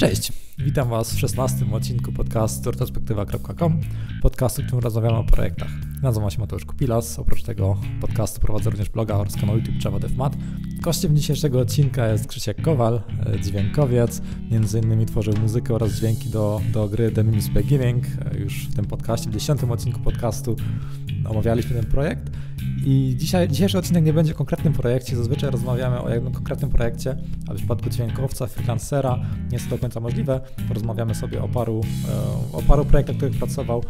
Cześć, witam Was w 16 odcinku podcastu retrospektywa.com, podcastu, w którym rozmawiamy o projektach. Nazywam się Mateusz Kupilas, oprócz tego podcastu prowadzę również bloga oraz kanał YouTube Java DevMat, Gościem dzisiejszego odcinka jest Krzysiek Kowal, e, dźwiękowiec. Między innymi tworzył muzykę oraz dźwięki do, do gry The Mims Beginning. E, już w tym podcaście, w dziesiątym odcinku podcastu omawialiśmy ten projekt. I dzisiaj, dzisiejszy odcinek nie będzie o konkretnym projekcie. Zazwyczaj rozmawiamy o jednym konkretnym projekcie, ale w przypadku dźwiękowca, freelancera nie jest to do końca możliwe. Porozmawiamy sobie o paru, e, o paru projektach, których pracował,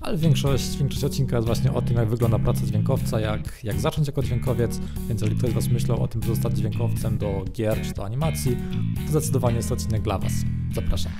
ale większość, większość odcinka jest właśnie o tym, jak wygląda praca dźwiękowca, jak, jak zacząć jako dźwiękowiec. Więc jeżeli ktoś z Was myślał o tym, że zostać dźwiękowcem do gier czy do animacji, to zdecydowanie jest odcinek dla Was. Zapraszam.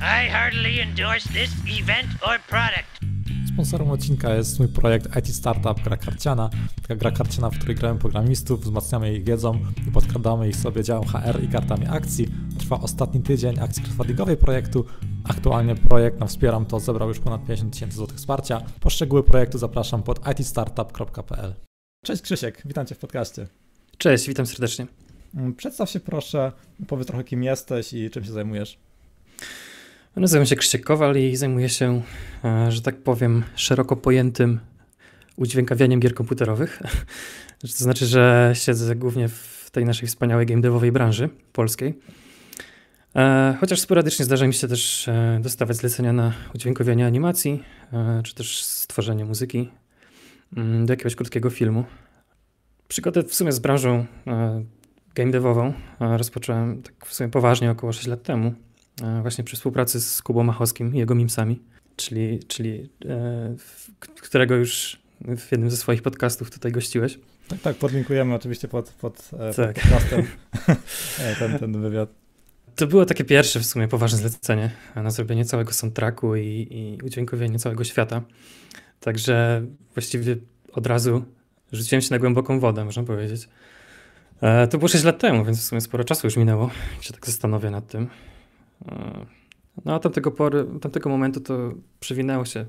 I endorse this event or product. Sponsorem odcinka jest mój projekt IT Startup Gra Karciana. Taka gra karciana, w której gramy programistów, wzmacniamy ich wiedzą i podkradamy ich sobie działem HR i kartami akcji. Trwa ostatni tydzień akcji crowdfundingowej projektu. Aktualnie projekt na Wspieram to zebrał już ponad 50 tysięcy złotych wsparcia. Poszczegóły projektu zapraszam pod itstartup.pl. Cześć Krzysiek, witam Cię w podcaście. Cześć, witam serdecznie. Mm, przedstaw się proszę, powiedz trochę kim jesteś i czym się zajmujesz. Nazywam się Krzysiek Kowal i zajmuję się, e, że tak powiem, szeroko pojętym udźwiękawianiem gier komputerowych. To znaczy, że siedzę głównie w tej naszej wspaniałej game devowej branży polskiej. E, chociaż sporadycznie zdarza mi się też e, dostawać zlecenia na udźwiękowianie animacji, czy też stworzenie muzyki mm, do jakiegoś krótkiego filmu. Przygodę w sumie z branżą e, game devową e, rozpocząłem tak w sumie poważnie około 6 lat temu, e, właśnie przy współpracy z Kubą Machowskim i jego mimsami, czyli, czyli którego już w jednym ze swoich podcastów tutaj gościłeś. Tak, tak, podlinkujemy oczywiście pod, pod, tak. podcastem ten, ten wywiad. To było takie pierwsze w sumie poważne zlecenie na zrobienie całego soundtracku i, i udźwiękowienie całego świata. Także właściwie od razu rzuciłem się na głęboką wodę, można powiedzieć. E, to było 6 lat temu, więc w sumie sporo czasu już minęło, jak się tak zastanowię nad tym. E, no a tamtego, pory, tamtego momentu to przewinęło się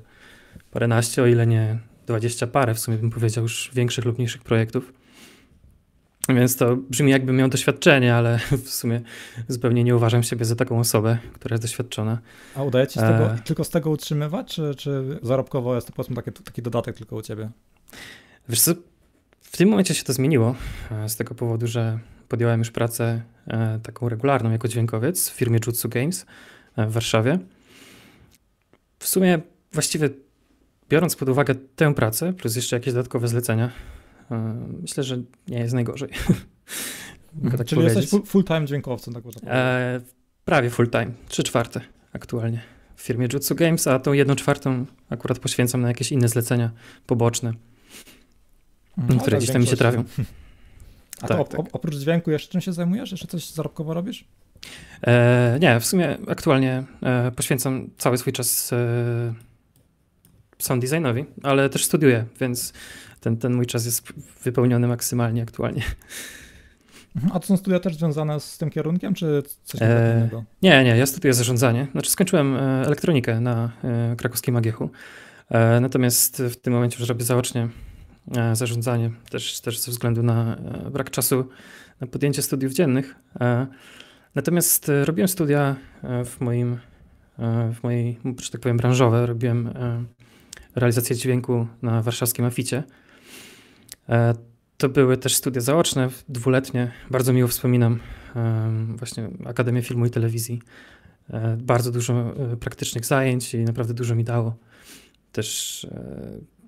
paręnaście, o ile nie dwadzieścia parę, w sumie bym powiedział, już większych lub mniejszych projektów. Więc to brzmi jakbym miał doświadczenie, ale w sumie zupełnie nie uważam siebie za taką osobę, która jest doświadczona. A udaje ci z tego, e... tylko z tego utrzymywać, czy, czy zarobkowo jest to po taki, taki dodatek tylko u ciebie? Wiesz co, w tym momencie się to zmieniło e, z tego powodu, że podjąłem już pracę e, taką regularną jako dźwiękowiec w firmie Jutsu Games e, w Warszawie. W sumie właściwie biorąc pod uwagę tę pracę plus jeszcze jakieś dodatkowe zlecenia, myślę, że nie jest najgorzej. Mhm, tak czyli powiedzieć. jesteś full-time dźwiękowcem, tak można E, prawie full-time, trzy czwarte aktualnie w firmie Jutsu Games, a tą jedną czwartą akurat poświęcam na jakieś inne zlecenia poboczne. No, Które gdzieś tam mi się trafią. A tak, to tak. op oprócz dźwięku jeszcze czym się zajmujesz? Jeszcze coś zarobkowo robisz? E, nie, w sumie aktualnie e, poświęcam cały swój czas e, sound designowi, ale też studiuję, więc ten, ten mój czas jest wypełniony maksymalnie aktualnie. Mhm. A to są studia też związane z tym kierunkiem, czy coś e, innego? Nie, nie, ja studiuję zarządzanie. Znaczy skończyłem e, elektronikę na e, krakowskim Agiechu, e, natomiast w tym momencie już robię zaocznie E, zarządzanie, też, też ze względu na e, brak czasu na podjęcie studiów dziennych. E, natomiast robiłem studia w moim, w mojej, że tak powiem, branżowe. Robiłem realizację dźwięku na warszawskim Aficie. To były też studia zaoczne, dwuletnie. Bardzo miło wspominam właśnie Akademię Filmu i Telewizji. Bardzo dużo praktycznych zajęć i naprawdę dużo mi dało. Też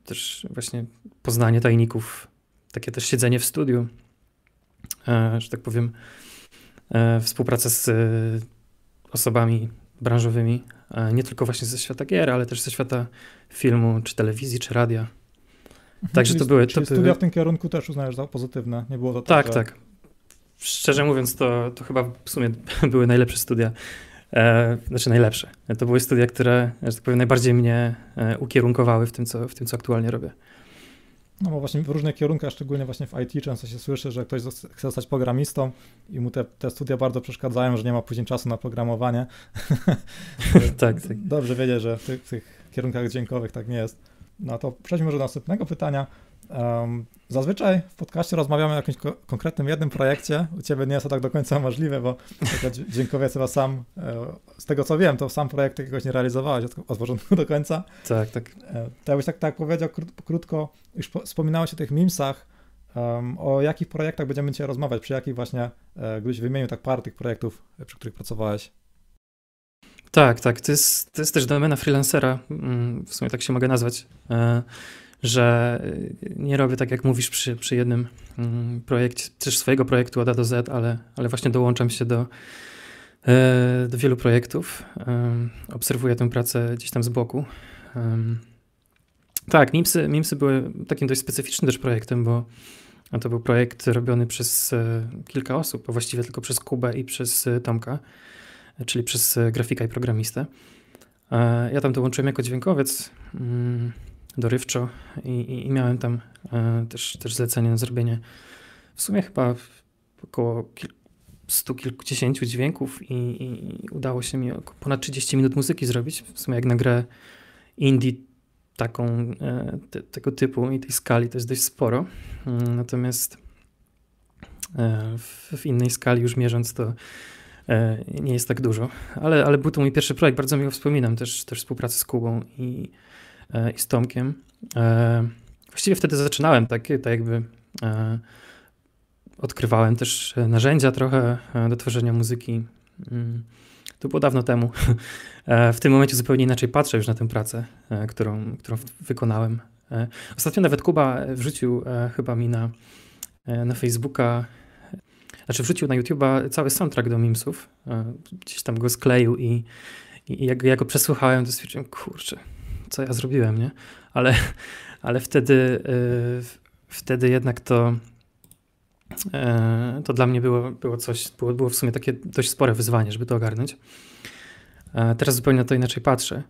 też właśnie poznanie tajników, takie też siedzenie w studiu, e, że tak powiem, e, współpraca z e, osobami branżowymi, nie tylko właśnie ze świata gier, ale też ze świata filmu, czy telewizji, czy radia. Mhm. Także czyli, to były... To studia w tym kierunku też uznajesz za pozytywne, nie było to tak, Tak, że... tak. Szczerze mówiąc, to, to chyba w sumie były najlepsze studia, E, znaczy najlepsze. To były studia, które, że tak powiem, najbardziej mnie e, ukierunkowały w tym, co, w tym, co aktualnie robię. No bo właśnie w różnych kierunkach, szczególnie właśnie w IT, często się słyszy, że ktoś chce zostać programistą i mu te, te studia bardzo przeszkadzają, że nie ma później czasu na programowanie. tak, tak. Dobrze wiedzieć, że w tych, tych kierunkach dźwiękowych tak nie jest. No to przejdźmy może do następnego pytania. Um, zazwyczaj w podcaście rozmawiamy o jakimś ko konkretnym jednym projekcie. U Ciebie nie jest to tak do końca możliwe, bo dziękuję chyba sam, e, z tego co wiem, to sam projekt jakiegoś nie realizowałeś od, początku do końca. Tak, tak. E, to jakbyś tak, tak powiedział krótko, już wspominałeś o tych memesach, um, o jakich projektach będziemy dzisiaj rozmawiać, przy jakich właśnie, e, gdybyś wymienił tak parę tych projektów, przy których pracowałeś. Tak, tak. To jest, to jest też domena freelancera. Mm, w sumie tak się mogę nazwać że y, nie robię tak jak mówisz przy, przy jednym mm, projekcie, też swojego projektu od A do Z, ale, ale właśnie dołączam się do, e, do wielu projektów. E, obserwuję tę pracę gdzieś tam z boku. E, tak, MIMSy, MIMSy były takim dość specyficznym też projektem, bo to był projekt robiony przez kilka osób, a właściwie tylko przez Kubę i przez Tomka, czyli przez grafika i programistę. Ja tam dołączyłem jako dźwiękowiec. Mm, dorywczo i, i, i miałem tam e, też, też zlecenie na zrobienie w sumie chyba około kil, stu kilkudziesięciu dźwięków i, i udało się mi około ponad 30 minut muzyki zrobić. W sumie jak na grę indie taką, e, te, tego typu i tej skali to jest dość sporo. Mm, natomiast e, w, w innej skali już mierząc to e, nie jest tak dużo, ale, ale był to mój pierwszy projekt, bardzo miło wspominam też, też współpracę z Kubą i E, i z Tomkiem. E, właściwie wtedy zaczynałem takie, tak jakby e, odkrywałem też narzędzia trochę do tworzenia muzyki. Mm, to było dawno temu. W tym momencie zupełnie inaczej patrzę już na tę pracę, którą, którą wykonałem. Ostatnio nawet Kuba wrzucił chyba mi na, na Facebooka, znaczy wrzucił na YouTube'a cały soundtrack do Mimsów. Gdzieś tam go skleił i, i jak, jak go przesłuchałem, to stwierdziłem, kurczę, co ja zrobiłem, nie? Ale, ale wtedy, y, wtedy jednak to, e, to dla mnie było, było coś, było, było w sumie takie dość spore wyzwanie, żeby to ogarnąć. E, teraz zupełnie na to inaczej patrzę.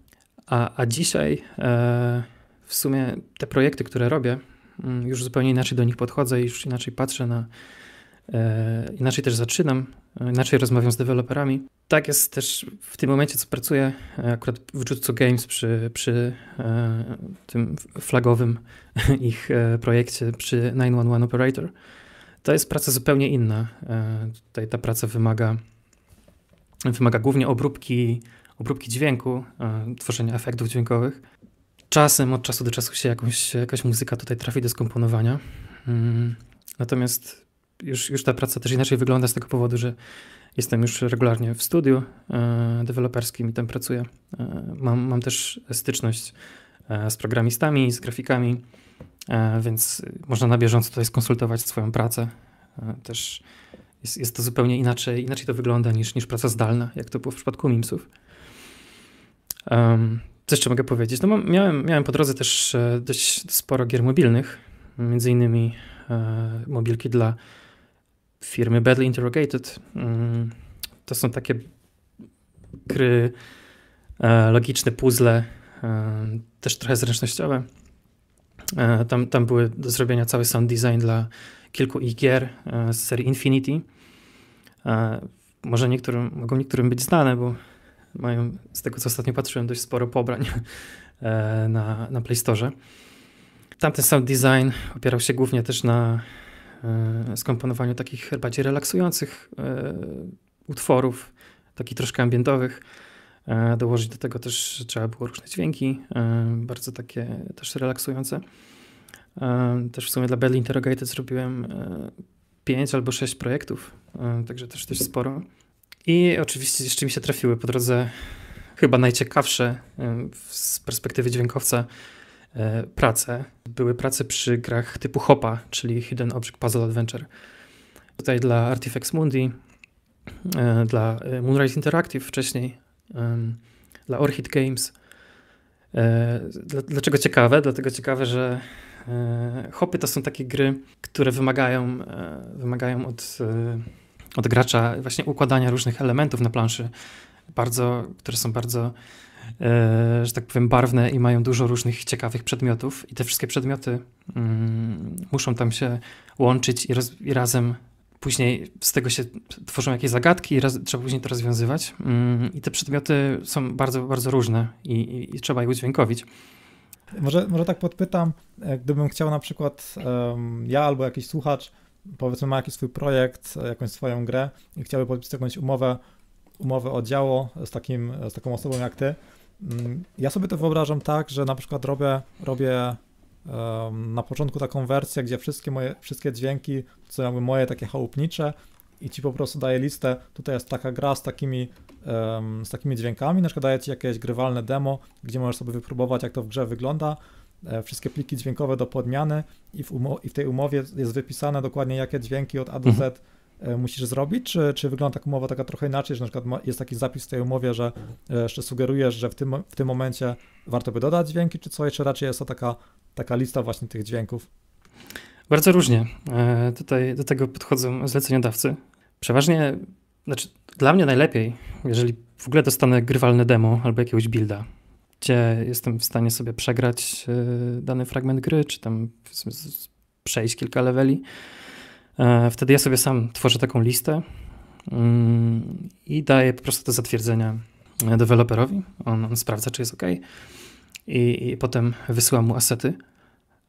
A, a dzisiaj e, w sumie te projekty, które robię, mm, już zupełnie inaczej do nich podchodzę i już inaczej patrzę na, E, inaczej też zaczynam, e, inaczej rozmawiam z deweloperami. Tak jest też w tym momencie, co pracuję e, akurat w Jutsu Games przy, przy tym flagowym ich projekcie, przy 911 Operator. To jest praca zupełnie inna. Tutaj ta praca wymaga, wymaga głównie obróbki, obróbki dźwięku, tworzenia efektów dźwiękowych. Czasem, od czasu do czasu się jakąś, jakaś muzyka tutaj trafi do skomponowania. Mm, natomiast już, już ta praca też inaczej wygląda z tego powodu, że jestem już regularnie w studiu e, deweloperskim i tam pracuję. E, mam, mam też styczność e, z programistami, z grafikami, e, więc można na bieżąco tutaj skonsultować swoją pracę. E, też jest, jest to zupełnie inaczej, inaczej to wygląda niż, niż praca zdalna, jak to było w przypadku MIMSów. Um, co jeszcze mogę powiedzieć? No, miałem, miałem po drodze też dość sporo gier mobilnych, między innymi e, mobilki dla firmy Badly Interrogated. Mm, to są takie gry, e, logiczne puzzle, e, też trochę zręcznościowe. E, tam, tam były do zrobienia cały sound design dla kilku ich gier z serii Infinity. Może niektórym, mogą niektórym być znane, bo mają, z tego co ostatnio patrzyłem, dość sporo pobrań na, na Play Store. Tamten sound design opierał się głównie też na E, skomponowaniu takich bardziej relaksujących e, utworów, takich troszkę ambientowych. E, dołożyć do tego też trzeba było różne dźwięki, bardzo takie też relaksujące. Też w sumie dla Badly Interrogated zrobiłem pięć albo sześć projektów, także też też sporo. I oczywiście jeszcze mi się trafiły po drodze chyba najciekawsze z perspektywy dźwiękowca E, prace. Były prace przy grach typu Hopa, czyli Hidden Object Puzzle Adventure. Tutaj dla Artifex Mundi, e, dla e, Moonrise Interactive wcześniej, dla Orchid Games. Dlaczego ciekawe? Dlatego ciekawe, że hopy to są takie gry, które wymagają, wymagają od, od gracza właśnie układania różnych elementów na planszy, bardzo, które są bardzo E, że tak powiem, barwne i mają dużo różnych ciekawych przedmiotów, i te wszystkie przedmioty mm, muszą tam się łączyć i, i, razem. Później z tego się tworzą jakieś zagadki i raz, trzeba później to rozwiązywać. Mm, I te przedmioty są bardzo, bardzo różne i, i, i trzeba je udźwiękowić. Może, może tak podpytam, gdybym chciał na przykład ja albo jakiś słuchacz, powiedzmy ma jakiś swój projekt, jakąś swoją grę i chciałby podpisać jakąś umowę, umowę o działo z, takim, z taką osobą jak ty, Mm, ja sobie to wyobrażam tak, że na przykład robię, robię na początku taką wersję, gdzie wszystkie moje wszystkie dźwięki są jakby moje takie chałupnicze i ci po prostu daję listę. Tutaj jest taka gra z takimi, z takimi dźwiękami, na przykład daję ci jakieś grywalne demo, gdzie możesz sobie wypróbować, jak to w grze wygląda. E, wszystkie pliki dźwiękowe do podmiany i w, i w tej umowie jest wypisane dokładnie, jakie dźwięki od A do Z. Mhm E, musisz zrobić, czy, czy wygląda taka umowa taka trochę inaczej, że na przykład jest taki zapis w tej umowie, że e, jeszcze sugerujesz, że w tym, w tym momencie warto by dodać dźwięki, czy co, jeszcze raczej jest to taka, taka lista właśnie tych dźwięków? Bardzo różnie e, tutaj do tego podchodzą zleceniodawcy. Przeważnie, znaczy dla mnie najlepiej, jeżeli w ogóle dostanę grywalne demo albo jakiegoś builda, gdzie jestem w stanie sobie przegrać dany fragment gry, czy tam przejść kilka leveli, E, wtedy ja sobie sam tworzę taką listę mm, i daję po prostu te zatwierdzenia e, deweloperowi. On, on sprawdza, czy jest OK. I, i potem wysyłam mu asety.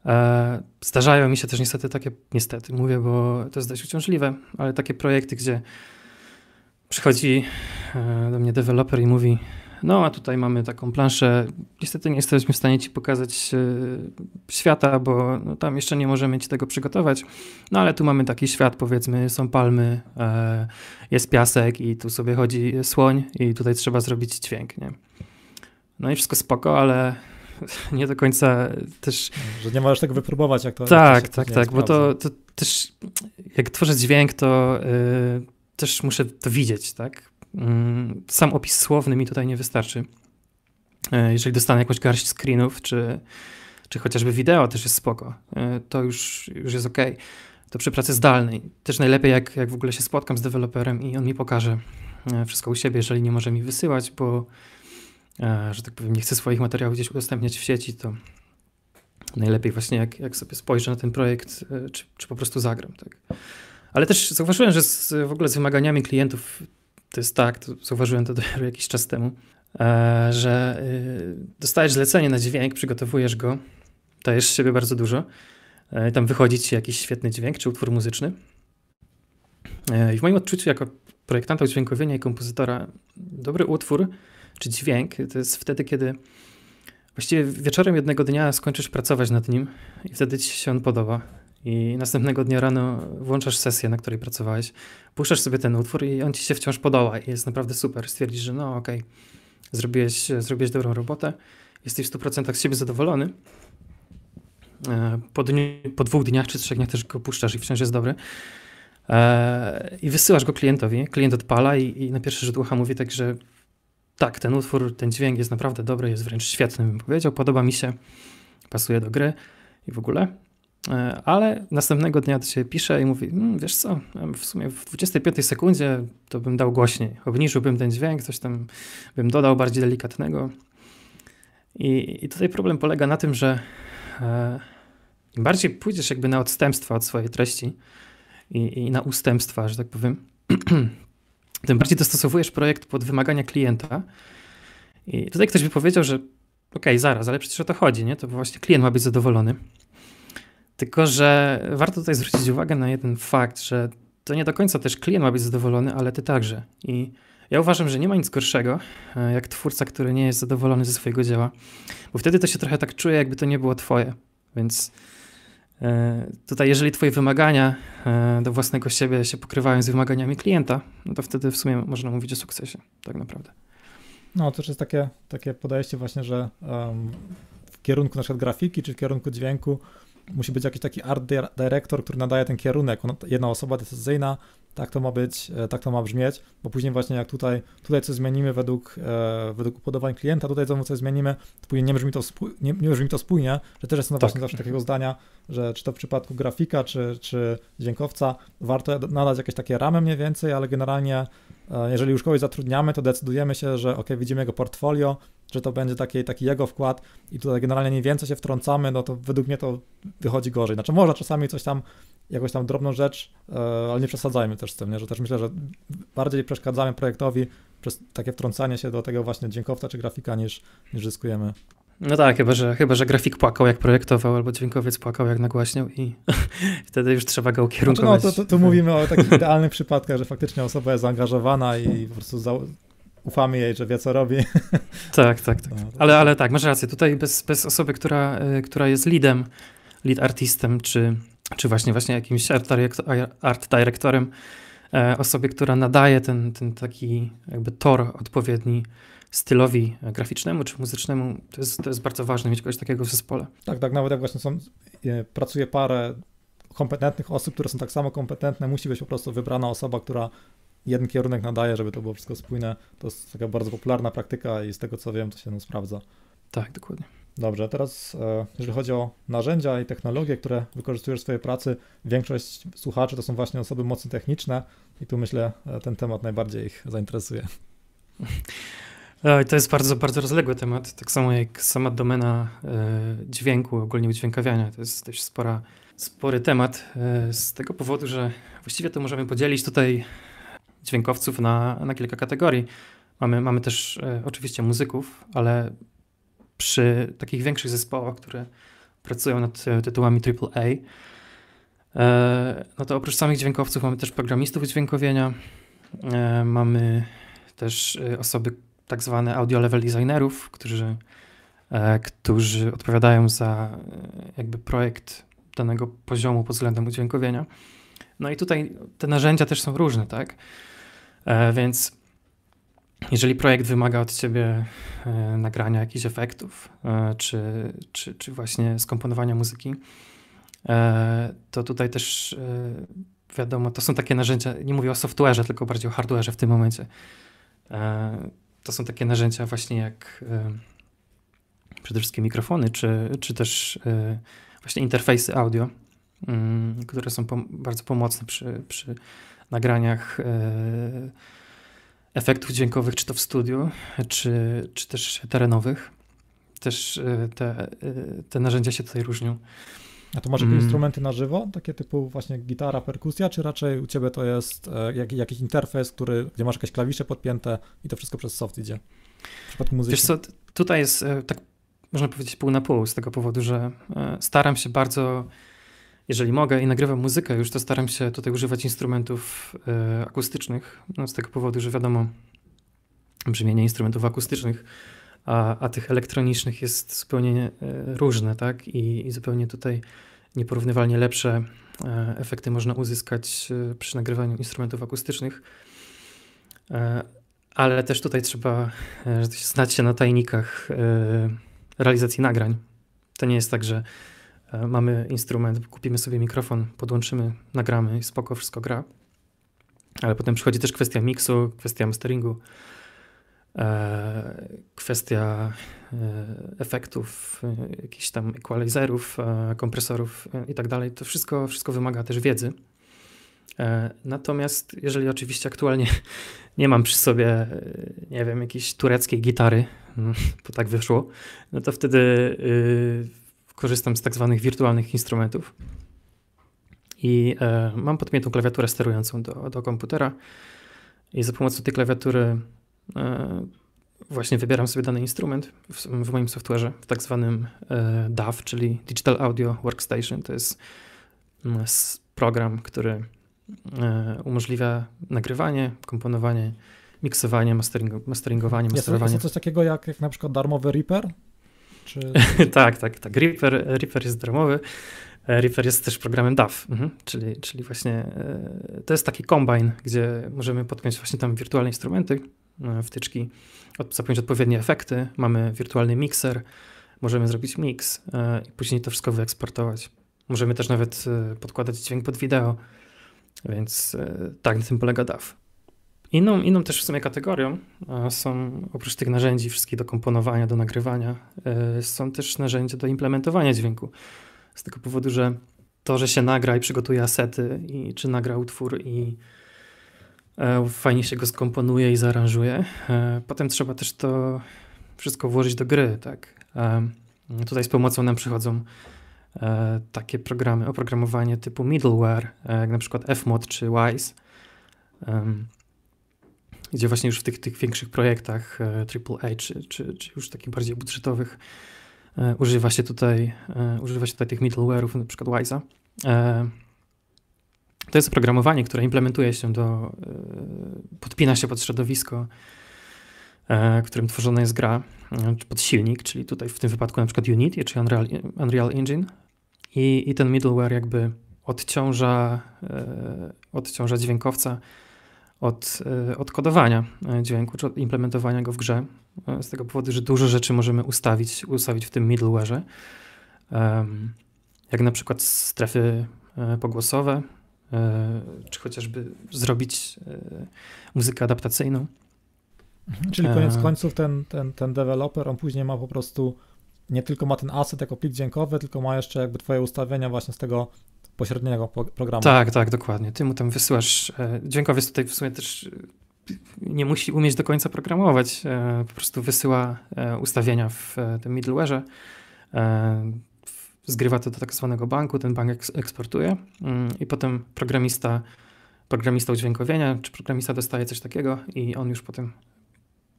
E, zdarzają mi się też niestety takie, niestety mówię, bo to jest dość uciążliwe, ale takie projekty, gdzie przychodzi do mnie deweloper i mówi: no a tutaj mamy taką planszę. Niestety nie jesteśmy w stanie Ci pokazać yy, świata, bo no, tam jeszcze nie możemy Ci tego przygotować. No ale tu mamy taki świat, powiedzmy, są palmy, yy, jest piasek i tu sobie chodzi słoń i tutaj trzeba zrobić dźwięk, nie? No i wszystko spoko, ale nie do końca też... Że nie możesz tego wypróbować, jak to... Tak, jak to tak, tak, tak, bo to, to, też jak tworzę dźwięk, to... Yy, też muszę to widzieć, tak? Mm, sam opis słowny mi tutaj nie wystarczy. E, jeżeli dostanę jakąś garść screenów, czy, czy chociażby wideo też jest spoko, e, to już, już jest ok. To przy pracy zdalnej. Też najlepiej, jak, jak w ogóle się spotkam z deweloperem i on mi pokaże e, wszystko u siebie, jeżeli nie może mi wysyłać, bo że tak powiem, nie chcę swoich materiałów gdzieś udostępniać w sieci, to najlepiej właśnie jak, jak sobie spojrzę na ten projekt, czy, czy po prostu zagram. Tak. Ale też zauważyłem, że z, w ogóle z wymaganiami klientów to jest tak, to zauważyłem to dopiero jakiś czas temu, e, że y, dostajesz zlecenie na dźwięk, przygotowujesz go, dajesz z siebie bardzo dużo e, i tam wychodzi ci jakiś świetny dźwięk czy utwór muzyczny. E, I w moim odczuciu jako projektanta udźwiękowienia i kompozytora dobry utwór czy dźwięk to jest wtedy, kiedy właściwie wieczorem jednego dnia skończysz pracować nad nim i wtedy ci się on podoba i następnego dnia rano włączasz sesję, na której pracowałeś, puszczasz sobie ten utwór i on ci się wciąż podoba i jest naprawdę super. Stwierdzisz, że no okej, okay, zrobiłeś, zrobiłeś dobrą robotę, jesteś w 100% z siebie zadowolony. E, po, dniu, po dwóch dniach czy trzech dniach też go puszczasz i wciąż jest dobry. E, I wysyłasz go klientowi. Klient odpala i, i na pierwszy rzut ucha mówi tak, że tak, ten utwór, ten dźwięk jest naprawdę dobry, jest wręcz świetny, bym powiedział. Podoba mi się, pasuje do gry i w ogóle. E, ale następnego dnia do ciebie pisze i mówi, mm, wiesz co, w sumie w 25 sekundzie to bym dał głośniej, obniżyłbym ten dźwięk, coś tam bym dodał bardziej delikatnego. I, i tutaj problem polega na tym, że e, im bardziej pójdziesz jakby na odstępstwa od swojej treści i, i na ustępstwa, że tak powiem, tym bardziej dostosowujesz projekt pod wymagania klienta. I tutaj ktoś by powiedział, że okej, okay, zaraz, ale przecież o to chodzi, nie? To właśnie klient ma być zadowolony. Tylko, że warto tutaj zwrócić uwagę na jeden fakt, że to nie do końca też klient ma być zadowolony, ale ty także. I ja uważam, że nie ma nic gorszego, e, jak twórca, który nie jest zadowolony ze swojego dzieła, bo wtedy to się trochę tak czuje, jakby to nie było twoje. Więc e, tutaj, jeżeli twoje wymagania e, do własnego siebie się pokrywają z wymaganiami klienta, no to wtedy w sumie można mówić o sukcesie, tak naprawdę. No, to jest takie, takie podejście właśnie, że um, w kierunku na przykład grafiki, czy w kierunku dźwięku, musi być jakiś taki art director, który nadaje ten kierunek, no, jedna osoba decyzyjna, tak to ma być, e, tak to ma brzmieć, bo później właśnie jak tutaj, tutaj coś zmienimy według, e, według upodobań klienta, tutaj znowu coś zmienimy, to później nie brzmi to, spój, nie, nie brzmi to spójnie, że też jestem tak. właśnie zawsze takiego zdania, że czy to w przypadku grafika, czy, czy dźwiękowca, warto nadać jakieś takie ramy mniej więcej, ale generalnie e, jeżeli już kogoś zatrudniamy, to decydujemy się, że ok, widzimy jego portfolio, że to będzie taki, taki jego wkład i tutaj generalnie nie więcej się wtrącamy, no to według mnie to wychodzi gorzej. Znaczy można czasami coś tam, jakąś tam drobną rzecz, e, ale nie przesadzajmy też z tym, nie? że też myślę, że bardziej przeszkadzamy projektowi przez takie wtrącanie się do tego właśnie dźwiękowca czy grafika niż, niż zyskujemy. No tak, chyba że, chyba że grafik płakał jak projektował, albo dźwiękowiec płakał jak nagłaśniał i wtedy już trzeba go ukierunkować. Znaczy, no to, mówimy o takich idealnych przypadkach, że faktycznie osoba jest zaangażowana i po prostu za, ufamy jej, że wie co robi. Tak, tak, tak. No, ale, tak. ale tak, masz rację. Tutaj bez, bez osoby, która, e, która jest leadem, lead artistem, czy, czy właśnie, właśnie jakimś art, dyrektorem, art directorem, e, osobie, która nadaje ten, ten taki jakby tor odpowiedni stylowi graficznemu czy muzycznemu, to jest, to jest bardzo ważne mieć kogoś takiego w zespole. Tak, tak, nawet jak właśnie są, e, pracuje parę kompetentnych osób, które są tak samo kompetentne, musi być po prostu wybrana osoba, która jeden kierunek nadaje, żeby to było wszystko spójne. To jest taka bardzo popularna praktyka i z tego co wiem, to się no, sprawdza. Tak, dokładnie. Dobrze, teraz e, jeżeli chodzi o narzędzia i technologie, które wykorzystujesz w swojej pracy, większość słuchaczy to są właśnie osoby mocno techniczne i tu myślę e, ten temat najbardziej ich zainteresuje. To jest bardzo, bardzo rozległy temat, tak samo jak sama domena e, dźwięku, ogólnie udźwiękawiania. To jest też spora, spory temat z tego powodu, że właściwie to możemy podzielić tutaj dźwiękowców na, na kilka kategorii. Mamy, mamy też e, oczywiście muzyków, ale przy takich większych zespołach, które pracują nad e, tytułami AAA, e, no to oprócz samych dźwiękowców mamy też programistów dźwiękowienia, e, mamy też e, osoby tak zwane audio level designerów, którzy, e, którzy odpowiadają za jakby projekt danego poziomu pod względem udźwiękowienia. No i tutaj te narzędzia też są różne, tak? E, więc jeżeli projekt wymaga od ciebie e, nagrania jakichś efektów, e, czy, czy, czy właśnie skomponowania muzyki, to tutaj też wiadomo, to są takie narzędzia, nie mówię o software'ze, tylko bardziej o hardware'ze w tym momencie. To są takie narzędzia właśnie jak przede wszystkim mikrofony, czy, czy też właśnie interfejsy audio, mm, które są bardzo pomocne przy, przy nagraniach e, efektów dźwiękowych, czy to w studiu, czy, czy też terenowych. Też e, te, e, te narzędzia się tutaj różnią. A to masz jakieś mm. instrumenty na żywo, takie typu właśnie gitara, perkusja, czy raczej u ciebie to jest jak, jakiś interfejs, który, gdzie masz jakieś klawisze podpięte i to wszystko przez soft idzie? W przypadku muzyki. Wiesz co, tutaj jest tak można powiedzieć pół na pół z tego powodu, że staram się bardzo jeżeli mogę i nagrywam muzykę, już to staram się tutaj używać instrumentów e, akustycznych, no z tego powodu, że wiadomo, brzmienie instrumentów akustycznych, a, a tych elektronicznych jest zupełnie e, różne, tak? I, I, zupełnie tutaj nieporównywalnie lepsze e, efekty można uzyskać przy nagrywaniu instrumentów akustycznych. Ale też tutaj trzeba znać się na tajnikach realizacji nagrań. To nie jest tak, że E, mamy instrument, kupimy sobie mikrofon, podłączymy, nagramy i spoko, wszystko gra. Ale potem przychodzi też kwestia miksu, kwestia masteringu, e, kwestia e, efektów, jakichś tam equalizerów, kompresorów i tak dalej. To wszystko, wszystko wymaga też wiedzy. Natomiast jeżeli oczywiście aktualnie nie mam przy sobie, nie wiem, jakiejś tureckiej gitary, bo tak wyszło, no to wtedy y, korzystam z tak zwanych wirtualnych instrumentów i e, mam podpiętą klawiaturę sterującą do, do komputera i za pomocą tej klawiatury e, właśnie wybieram sobie dany instrument w, w moim software'ze, w tak zwanym e, DAW, czyli Digital Audio Workstation. To jest mm, program, który e, umożliwia nagrywanie, komponowanie, miksowanie, mastering masteringowanie, masterowanie. Jest to coś takiego jak, jak na przykład darmowy Reaper? Czy... tak, tak, tak. Reaper, Reaper jest darmowy. E, Reaper jest też programem DAW, mhm. czyli, czyli właśnie e, to jest taki kombajn, gdzie możemy podpiąć właśnie tam wirtualne instrumenty, e, wtyczki, zapiąć odpowiednie efekty, mamy wirtualny mikser, możemy zrobić mix i później to wszystko wyeksportować. Możemy też nawet podkładać dźwięk pod wideo, więc tak, na tym polega DAW. Inną, inną też w sumie kategorią e, są oprócz tych narzędzi wszystkich do komponowania, do nagrywania, e, są też narzędzia do implementowania dźwięku. Z tego powodu, że to, że się nagra i przygotuje asety, i czy nagra utwór i e, fajnie się go skomponuje i zaaranżuje, potem trzeba też to wszystko włożyć do gry, tak. Tutaj z pomocą nam przychodzą takie programy, oprogramowanie typu middleware, jak na przykład Fmod czy Wise gdzie właśnie już w tych, tych większych projektach AAA e, czy, czy, czy już takich bardziej budżetowych e, używa się tutaj, e, używa się tutaj tych middleware'ów, na przykład Wise'a. To jest oprogramowanie, które implementuje się do, podpina się pod środowisko, którym tworzona jest gra, czy pod silnik, czyli tutaj w tym wypadku na przykład Unity, czy Unreal, Unreal Engine. I, I ten middleware jakby odciąża, odciąża dźwiękowca od, e, od kodowania e, dźwięku, czy od implementowania go w grze. E, z tego powodu, że dużo rzeczy możemy ustawić, ustawić w tym middleware'ze. Jak na przykład strefy pogłosowe, czy chociażby zrobić muzykę adaptacyjną. Mhm, czyli koniec końców ten, ten, ten deweloper, on później ma po prostu nie tylko ma ten asset jako plik dźwiękowy, tylko ma jeszcze jakby twoje ustawienia właśnie z tego pośredniego programu. Tak, tak, dokładnie. Ty mu tam wysyłasz. E, Dźwiękowiec tutaj w sumie też e, nie musi umieć do końca programować. E, po prostu wysyła ustawienia w tym middleware'ze. Zgrywa to do tak zwanego banku, ten bank eksportuje mm, i potem programista, programista udźwiękowienia, czy programista dostaje coś takiego i on już potem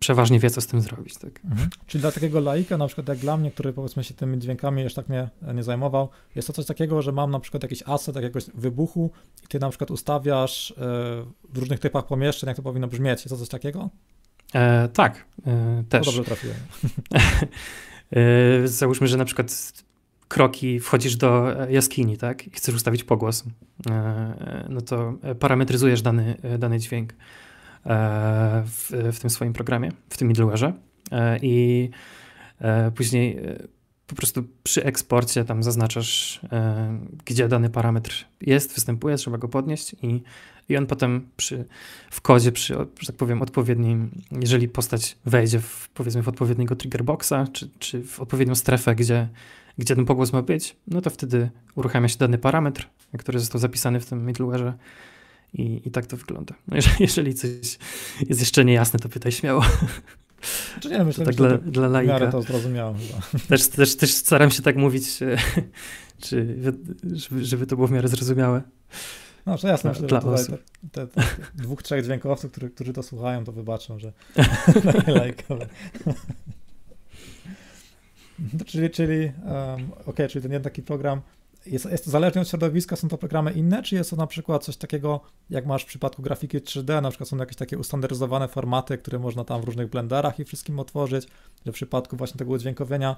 przeważnie wie, co z tym zrobić. Tak. Mhm. Czyli dla takiego laika, na przykład jak dla mnie, który powiedzmy się tymi dźwiękami jeszcze tak nie, nie zajmował, jest to coś takiego, że mam na przykład jakiś asset jakiegoś wybuchu i ty na przykład ustawiasz e, w różnych typach pomieszczeń, jak to powinno brzmieć. Jest to coś takiego? E, tak, e, też. No dobrze trafiłem. e, załóżmy, że na przykład kroki, wchodzisz do e, jaskini, tak, i chcesz ustawić pogłos, e, no to parametryzujesz dany, dany dźwięk. E, w, w tym swoim programie, w tym middleware'ze e, i e, później po prostu przy eksporcie tam zaznaczasz, gdzie dany parametr jest, występuje, trzeba go podnieść i, i on potem przy, w kodzie, przy, że tak powiem, odpowiednim, jeżeli postać wejdzie w, powiedzmy w odpowiedniego boxa, czy, czy w odpowiednią strefę, gdzie, gdzie ten pogłos ma być, no to wtedy uruchamia się dany parametr, który został zapisany w tym middleware'ze i, i tak to wygląda. No jeżeli, jeżeli coś jest jeszcze niejasne, to pytaj śmiało. Czy znaczy nie, myślę, tak dla, dla laika. to zrozumiałem. Też, też, też staram się tak mówić, czy, żeby, żeby to było w miarę zrozumiałe. No, to jasne, myślę, dla że te, te, te, dwóch, trzech dźwiękowców, którzy którzy to słuchają, to wybaczą, że lajkowe. Mhm, czyli, czyli um, okej, okay, czyli to nie taki program, jest, jest to zależne od środowiska, są to programy inne, czy jest to na przykład coś takiego, jak masz w przypadku grafiki 3D, na przykład są jakieś takie ustandaryzowane formaty, które można tam w różnych blenderach i wszystkim otworzyć, że w przypadku właśnie tego udźwiękowienia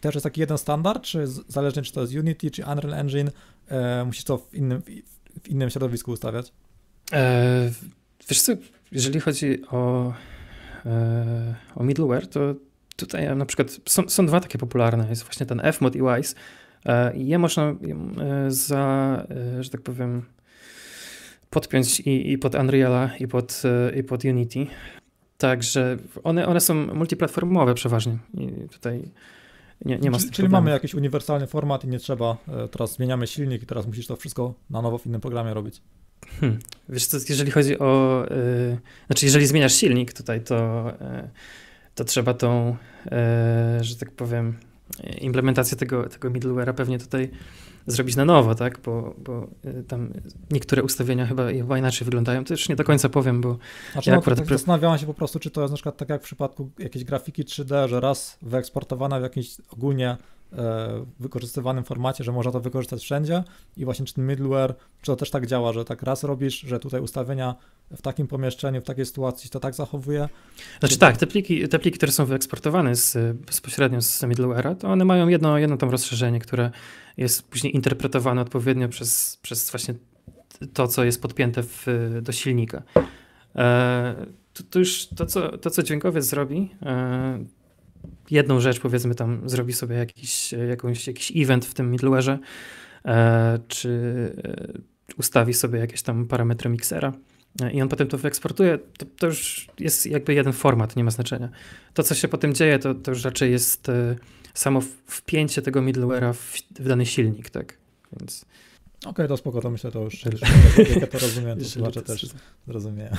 też jest taki jeden standard, czy zależnie czy to jest Unity, czy Unreal Engine, e, musisz to w innym, w innym środowisku ustawiać? E, wiesz co, jeżeli chodzi o, e, o middleware, to tutaj na przykład są, są dwa takie popularne, jest właśnie ten Fmod i Wise, je można e, za, e, że tak powiem, podpiąć i, i pod Unreala, i pod, e, i pod Unity. Także one, one są multiplatformowe przeważnie. I tutaj nie, nie ma Czyli, czyli mamy jakiś uniwersalny format i nie trzeba, teraz zmieniamy silnik i teraz musisz to wszystko na nowo w innym programie robić. Hmm. Wiesz co, jeżeli chodzi o, yy, znaczy jeżeli zmieniasz silnik tutaj, to, yy, to trzeba tą, yy, że tak powiem, implementację tego, tego middleware'a pewnie tutaj zrobić na nowo, tak? Bo, bo y, tam niektóre ustawienia chyba, chyba inaczej wyglądają. To już nie do końca powiem, bo znaczy, no, ja no, akurat... Tak pre... Zastanawiałem się po prostu, czy to jest na przykład tak jak w przypadku jakiejś grafiki 3D, że raz wyeksportowana w jakiejś ogólnie E, wykorzystywanym formacie, że można to wykorzystać wszędzie i właśnie czy ten middleware, czy to też tak działa, że tak raz robisz, że tutaj ustawienia w takim pomieszczeniu, w takiej sytuacji to tak zachowuje? Znaczy czy tak, te pliki, te pliki, które są wyeksportowane z, bezpośrednio z middleware'a, to one mają jedno, jedno tam rozszerzenie, które jest później interpretowane odpowiednio przez, przez właśnie to, co jest podpięte w, do silnika. E, to, to, już to co, to, co dźwiękowiec zrobi, e, jedną rzecz, powiedzmy tam zrobi sobie jakiś, jakąś, jakiś event w tym middleware'ze, czy ustawi sobie jakieś tam parametry miksera i on potem to wyeksportuje, to, to, już jest jakby jeden format, nie ma znaczenia. To, co się potem dzieje, to, to już raczej jest samo wpięcie tego middleware'a w, w, dany silnik, tak? Więc... Okej, okay, to spoko, to myślę, to już, już to rozumiem, to też zrozumiałem.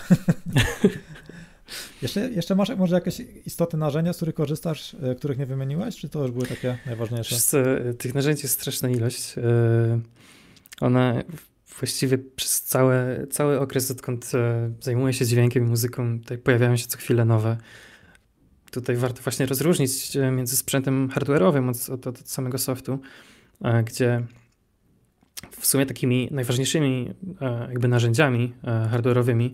Jeszcze, jeszcze masz może jakieś istotne narzędzia, z których korzystasz, e, których nie wymieniłeś, czy to już były takie najważniejsze? Co, e, tych narzędzi jest straszna ilość. E, one właściwie przez cały, cały okres, odkąd zajmuję się dźwiękiem i muzyką, tutaj pojawiają się co chwilę nowe. Tutaj warto właśnie rozróżnić między sprzętem hardware'owym od, od, od samego softu, gdzie w sumie takimi najważniejszymi jakby narzędziami hardware'owymi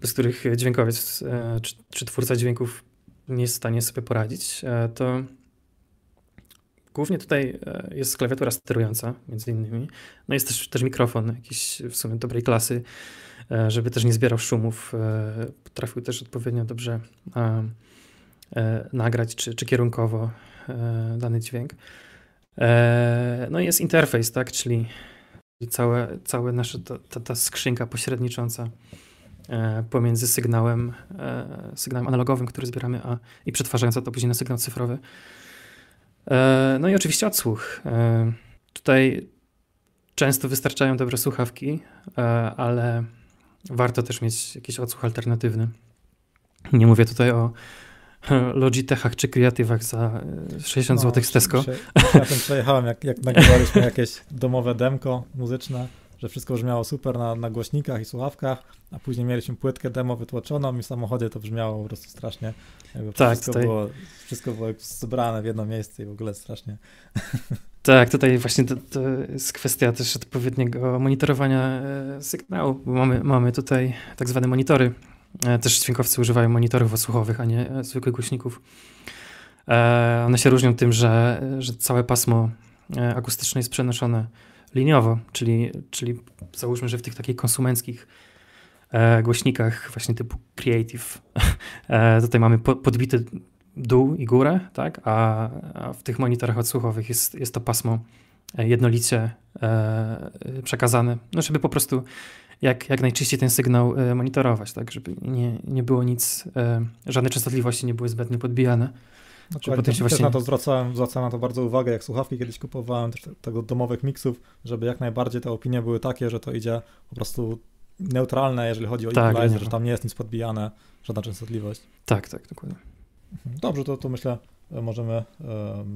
bez których dźwiękowiec e, czy, czy twórca dźwięków nie jest w stanie sobie poradzić, e, to głównie tutaj e, jest klawiatura sterująca, między innymi. No jest też, też mikrofon jakiś w sumie dobrej klasy, żeby też nie zbierał szumów. Potrafił też odpowiednio dobrze nagrać, czy, czy kierunkowo dany dźwięk. No i jest interfejs, tak, czyli całe, całe nasze, ta, ta skrzynka pośrednicząca E, pomiędzy sygnałem, e, sygnałem analogowym, który zbieramy, a, i przetwarzając to później na sygnał cyfrowy. E, no i oczywiście odsłuch. Tutaj często wystarczają dobre słuchawki, ale warto też mieć jakiś odsłuch alternatywny. Nie mówię tutaj o Logitechach czy Creative'ach za 60 no, zł z Tesco. Ja tym przejechałem, jak, jak nagrywaliśmy jakieś domowe demko muzyczne że wszystko brzmiało super na, na głośnikach i słuchawkach, a później mieliśmy płytkę demo wytłoczoną i w samochodzie to brzmiało po prostu strasznie. Jakby tak, wszystko, tutaj... było, wszystko było zebrane w jedno miejsce i w ogóle strasznie. Tak, tutaj właśnie to, to jest kwestia też odpowiedniego monitorowania e, sygnału, bo mamy, mamy tutaj tak zwane monitory. E, też dźwiękowcy używają monitorów odsłuchowych, a nie e, zwykłych głośników. One się różnią tym, że, że całe pasmo akustyczne jest przenoszone liniowo, czyli, czyli załóżmy, że w tych takich konsumenckich e, głośnikach właśnie typu creative e, tutaj mamy po, podbity dół i górę, tak? A, a, w tych monitorach odsłuchowych jest, jest to pasmo e, jednolicie e, przekazane, no żeby po prostu jak, jak najczyściej ten sygnał e, monitorować, tak, żeby nie, nie było nic, e, żadne częstotliwości nie były zbędnie podbijane. Znaczy, dokładnie. się właśnie... na to zwracałem, zwracałem na to bardzo uwagę, jak słuchawki kiedyś kupowałem, też tego domowych miksów, żeby jak najbardziej te opinie były takie, że to idzie po prostu neutralne, jeżeli chodzi o tak, equalizer, że tam nie jest nic podbijane, żadna częstotliwość. Tak, tak, dokładnie. Mhm. Dobrze, to, to myślę e, możemy, e,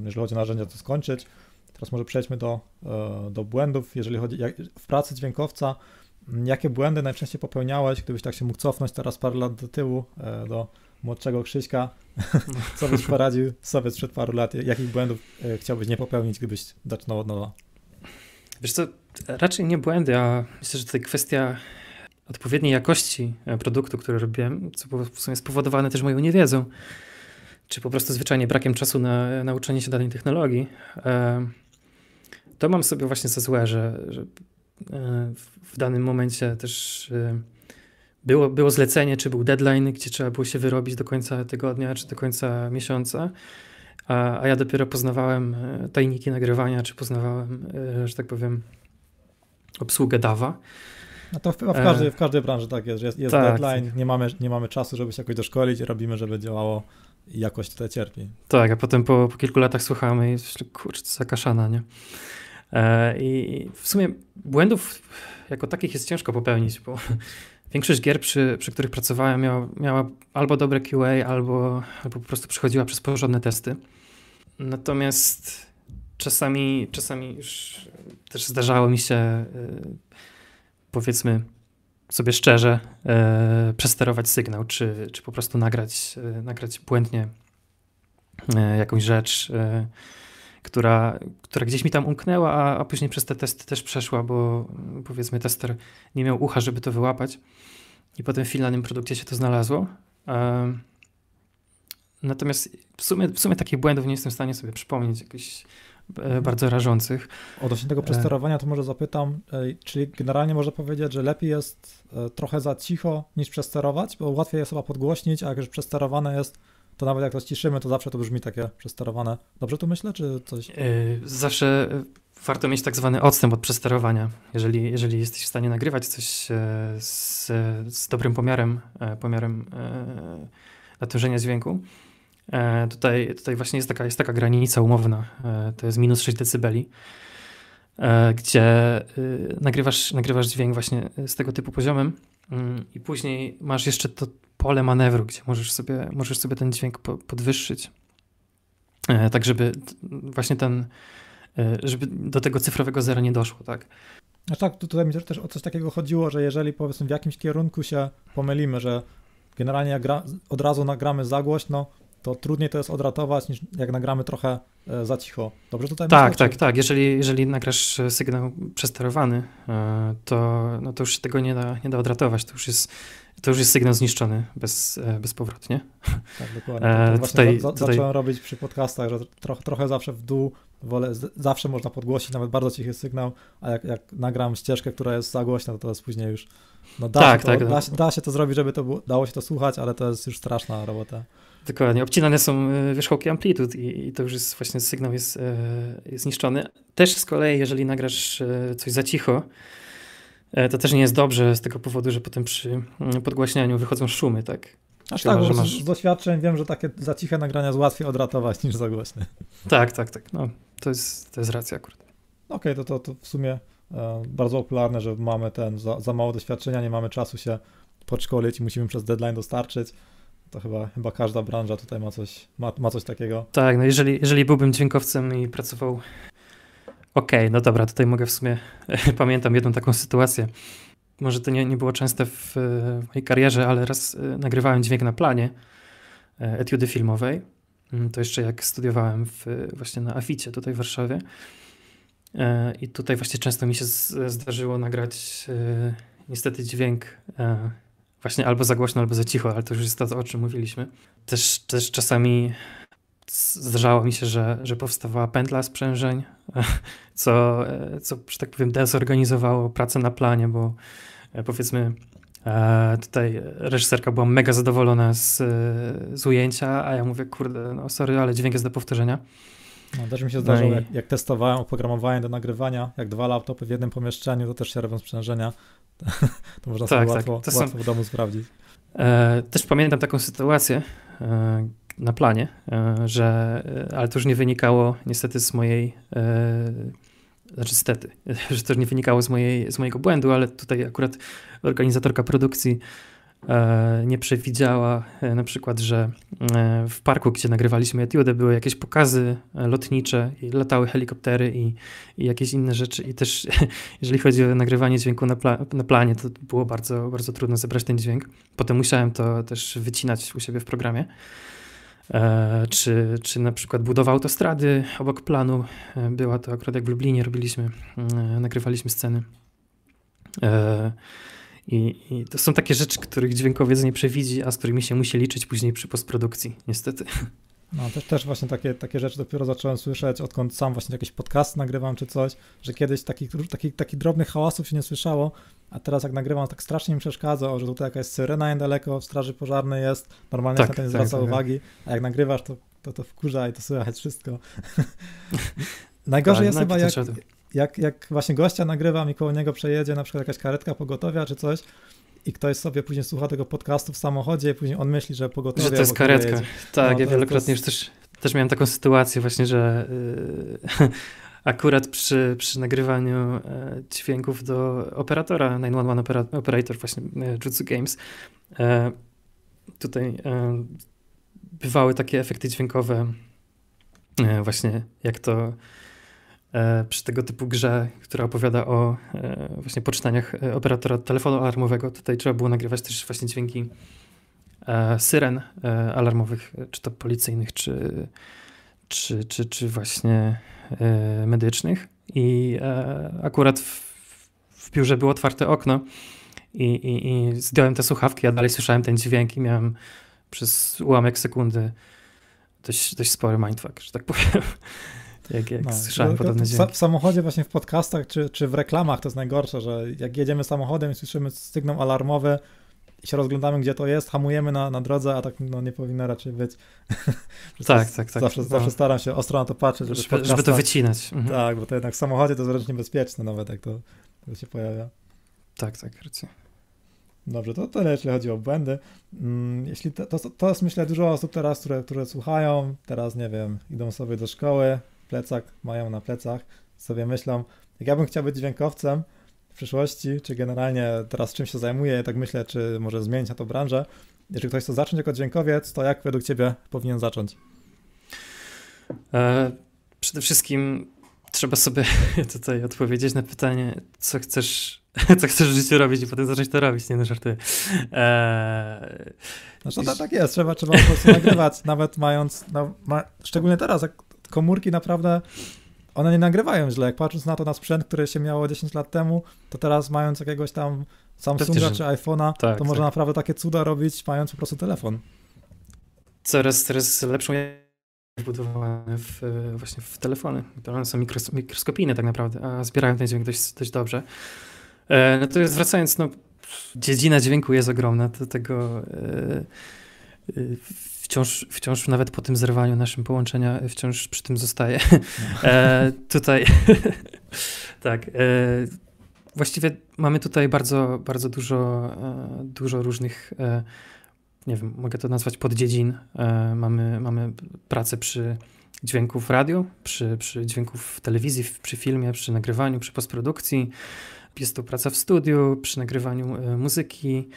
jeżeli chodzi o narzędzia, to skończyć. Teraz może przejdźmy do, e, do błędów, jeżeli chodzi jak, w pracy dźwiękowca. Jakie błędy najczęściej popełniałeś, gdybyś tak się mógł cofnąć teraz parę lat do tyłu, do młodszego Krzyśka, co byś poradził sobie sprzed paru lat? Jakich błędów e, chciałbyś nie popełnić, gdybyś zaczynał od nowa? Wiesz co, raczej nie błędy, a myślę, że tutaj kwestia odpowiedniej jakości e, produktu, który robiłem, co było w sumie spowodowane też moją niewiedzą, czy po prostu zwyczajnie brakiem czasu na nauczenie się danej technologii. E, to mam sobie właśnie za złe, że, że w danym momencie też było, było zlecenie, czy był deadline, gdzie trzeba było się wyrobić do końca tygodnia, czy do końca miesiąca. A, a ja dopiero poznawałem e, tajniki nagrywania, czy poznawałem, e, że tak powiem, obsługę DAWA. No to w, w, każdej, e, w każdej branży tak jest, jest, jest tak, deadline, Nie, mamy, nie mamy czasu, żeby się jakoś doszkolić, robimy, żeby działało i jakoś tutaj cierpi. Tak, a potem po, po kilku latach słuchamy i kurczę, to zakaszana, nie? I w sumie błędów jako takich jest ciężko popełnić, bo Większość gier, przy, przy których pracowałem, miała, miała albo dobre QA, albo, albo po prostu przechodziła przez porządne testy. Natomiast czasami, czasami już też zdarzało mi się, y, powiedzmy sobie szczerze, y, przesterować sygnał, czy, czy po prostu nagrać, y, nagrać błędnie jakąś rzecz, która, która gdzieś mi tam umknęła, a, a później przez te testy też przeszła, bo powiedzmy tester nie miał ucha, żeby to wyłapać i potem w finalnym produkcie się to znalazło. Natomiast w sumie, w sumie takich błędów nie jestem w stanie sobie przypomnieć, jakichś e, bardzo rażących. Odnośnie tego e. przesterowania to może zapytam, e, czyli generalnie można powiedzieć, że lepiej jest trochę za cicho niż przesterować, bo łatwiej jest chyba podgłośnić, a jak już przesterowane jest, to nawet jak to ściszymy, to zawsze to brzmi takie przesterowane. Dobrze to myślę, czy coś? Zawsze warto mieć tak zwany odstęp od przesterowania. Jeżeli, jeżeli jesteś w stanie nagrywać coś e, z, z dobrym pomiarem, e, pomiarem e, natężenia dźwięku, tutaj, tutaj właśnie jest taka, jest taka granica umowna, to jest minus 6 decybeli, gdzie nagrywasz, nagrywasz dźwięk właśnie z tego typu poziomem mm, i później masz jeszcze to pole manewru, gdzie możesz sobie, możesz sobie ten dźwięk podwyższyć. Tak, żeby właśnie ten, E, żeby do tego cyfrowego zera nie doszło, tak? No tak, tutaj mi też o coś takiego chodziło, że jeżeli powiedzmy w jakimś kierunku się pomylimy, że generalnie jak gra, od razu nagramy za głośno, to trudniej to jest odratować niż jak nagramy trochę e, za cicho. Dobrze tutaj Tak, myślę, tak, czy... Tak, tak. Jeżeli, jeżeli nagrasz sygnał przesterowany, e, to, no to już tego nie da, nie da odratować. To już jest, to już jest sygnał zniszczony bez, bezpowrotnie. Tak, dokładnie. To, to tutaj, za, za, tutaj... Zacząłem robić przy podcastach, że trochę, trochę zawsze w dół wolę, zawsze można podgłosić nawet bardzo cichy sygnał, a jak, jak nagram ścieżkę, która jest za głośna, to teraz później już, no da, tak, się, to, tak. Da, no. da, się to zrobić, żeby to było, dało się to słuchać, ale to jest już straszna robota. Dokładnie, obcinane są e, wierzchołki amplitud i, i to już jest właśnie sygnał jest, e, jest zniszczony Też z kolei, jeżeli nagrasz e, coś za cicho, to też nie jest dobrze z tego powodu, że potem przy mm, podgłaśnianiu wychodzą szumy, tak? Aż Chyba, tak, że masz... z doświadczeń wiem, że takie za ciche nagrania jest łatwiej odratować niż za głośne. Tak, tak, tak. No, to jest, to jest racja akurat. Okej, okay, to, to, to w sumie e, bardzo popularne, że mamy ten za, za mało doświadczenia, nie mamy czasu się podszkolić i musimy przez deadline dostarczyć. To chyba, chyba każda branża tutaj ma coś, ma, ma coś takiego. Tak, no jeżeli, jeżeli byłbym dźwiękowcem i pracował. Okej, okay, no dobra, tutaj mogę w sumie. E, pamiętam jedną taką sytuację. Może to nie, nie było częste w, w mojej karierze, ale raz e, nagrywałem dźwięk na planie etiudy filmowej Mm, to jeszcze jak studiowałem w, właśnie na Aficie tutaj w Warszawie. E, I tutaj właśnie często mi się zdarzyło nagrać e, niestety dźwięk e, właśnie albo za głośno, albo za cicho, ale to już jest to, o czym mówiliśmy. Też, też czasami zdarzało mi się, że, że powstawała pętla sprzężeń, co, co, że tak powiem, dezorganizowało pracę na planie, bo powiedzmy E, tutaj reżyserka była mega zadowolona z, z ujęcia, a ja mówię, kurde, no sorry, ale dźwięk jest do powtórzenia. No, też mi się zdarzyło, no i... jak, jak, testowałem oprogramowanie do nagrywania, jak dwa laptopy w jednym pomieszczeniu, to też się robią sprzężenia. to można tak, sobie tak. tak. łatwo, są... w domu sprawdzić. E, też pamiętam taką sytuację e, na planie, e, że, e, ale to już nie wynikało niestety z mojej e, znaczy, stety, że to nie wynikało z, mojej, z mojego błędu, ale tutaj akurat organizatorka produkcji e, nie przewidziała e, na przykład, że e, w parku, gdzie nagrywaliśmy Etiudę, były jakieś pokazy lotnicze, i latały helikoptery i, i, jakieś inne rzeczy. I też, jeżeli chodzi o nagrywanie dźwięku na, pla na, planie, to było bardzo, bardzo trudno zebrać ten dźwięk. Potem musiałem to też wycinać u siebie w programie. E, czy, czy na przykład budowa autostrady obok planu. E, była to akurat jak w Lublinie robiliśmy, mm, e, nagrywaliśmy sceny. I, I, to są takie rzeczy, których dźwiękowiec nie przewidzi, a z którymi się musi liczyć później przy postprodukcji, niestety. No, też, też właśnie takie, takie rzeczy dopiero zacząłem słyszeć, odkąd sam właśnie jakieś podcast nagrywam czy coś, że kiedyś takich taki, taki drobnych hałasów się nie słyszało, a teraz jak nagrywam, tak strasznie mi przeszkadza, że tutaj jakaś syrena niedaleko, w straży pożarnej jest, normalnie tak, się na to nie zwraca tak, tak, uwagi, a jak nagrywasz, to, to, to wkurza i to słychać wszystko. Najgorzej tak, jest no chyba jak, jak, jak właśnie gościa nagrywam i koło niego przejedzie na przykład jakaś karetka pogotowia czy coś, i ktoś sobie później słucha tego podcastu w samochodzie i później on myśli, że pogotowie... Że to jest karetka. Tak, no, ja wielokrotnie jest... już też, też miałem taką sytuację właśnie, że yy, akurat przy, przy nagrywaniu e, dźwięków do operatora 911 opera, Operator właśnie e, Jutsu Games yy, tutaj yy, bywały takie efekty dźwiękowe właśnie jak to E, przy tego typu grze, która opowiada o e, właśnie poczynaniach e, operatora telefonu alarmowego. Tutaj trzeba było nagrywać też właśnie dźwięki syren alarmowych, czy to policyjnych, czy, czy, czy, czy właśnie medycznych. I akurat w, w biurze było otwarte okno i, i, i zdjąłem te słuchawki, a dalej słyszałem ten dźwięk i miałem przez ułamek sekundy dość, dość spory mindfuck, że tak powiem. Jak, jak no, słyszałem no, podobne dźwięki. W samochodzie właśnie w podcastach czy, czy w reklamach to jest najgorsze, że jak jedziemy samochodem i słyszymy sygnał alarmowy i się rozglądamy, gdzie to jest, hamujemy na, na drodze, a tak no, nie powinno raczej być. tak, tak, tak. Zawsze, tak. zawsze no. staram się ostro na to patrzeć. Żeby, żeby, żeby to wycinać. Mhm. Tak, bo to jednak w samochodzie to jest wręcz niebezpieczne nawet, jak to, to się pojawia. Tak, tak, racja. Dobrze, to tyle, jeśli chodzi o błędy. Mm, jeśli to, to, to jest, myślę, dużo osób teraz, które, które słuchają, teraz, nie wiem, idą sobie do szkoły, plecak mają na plecach, sobie myślą, jak ja bym chciał być dźwiękowcem w przyszłości, czy generalnie teraz czym się zajmuję, tak myślę, czy może zmienić na to branżę, jeżeli ktoś chce zacząć jako dźwiękowiec, to jak według Ciebie powinien zacząć? E, przede wszystkim trzeba sobie tutaj odpowiedzieć na pytanie, co chcesz, co chcesz w życiu robić i potem zacząć to robić, nie no żarty. E, znaczy, no to, tak jest, trzeba, trzeba po prostu nagrywać, nawet mając, no, ma, szczególnie teraz, jak komórki naprawdę one nie nagrywają źle. Jak patrząc na to na sprzęt, który się miało 10 lat temu, to teraz mając jakiegoś tam Samsunga czy iPhone'a, tak, to można tak. naprawdę takie cuda robić, mając po prostu telefon. Coraz, coraz lepszą wbudowane w, e, właśnie w telefony. One są mikros, mikroskopijne tak naprawdę, a zbierają ten dźwięk dość, dość dobrze. E, natomiast no wracając, no, dziedzina dźwięku jest ogromna, do tego e, e, wciąż, wciąż nawet po tym zerwaniu naszym połączenia, e, wciąż przy tym zostaje. No. E, tutaj, tak, e, właściwie mamy tutaj bardzo, bardzo dużo, e, dużo różnych, e, nie wiem, mogę to nazwać poddziedzin. E, mamy, mamy pracę przy dźwięków radio, przy, przy dźwięków telewizji, przy filmie, przy nagrywaniu, przy postprodukcji. Jest to praca w studiu, przy nagrywaniu muzyki,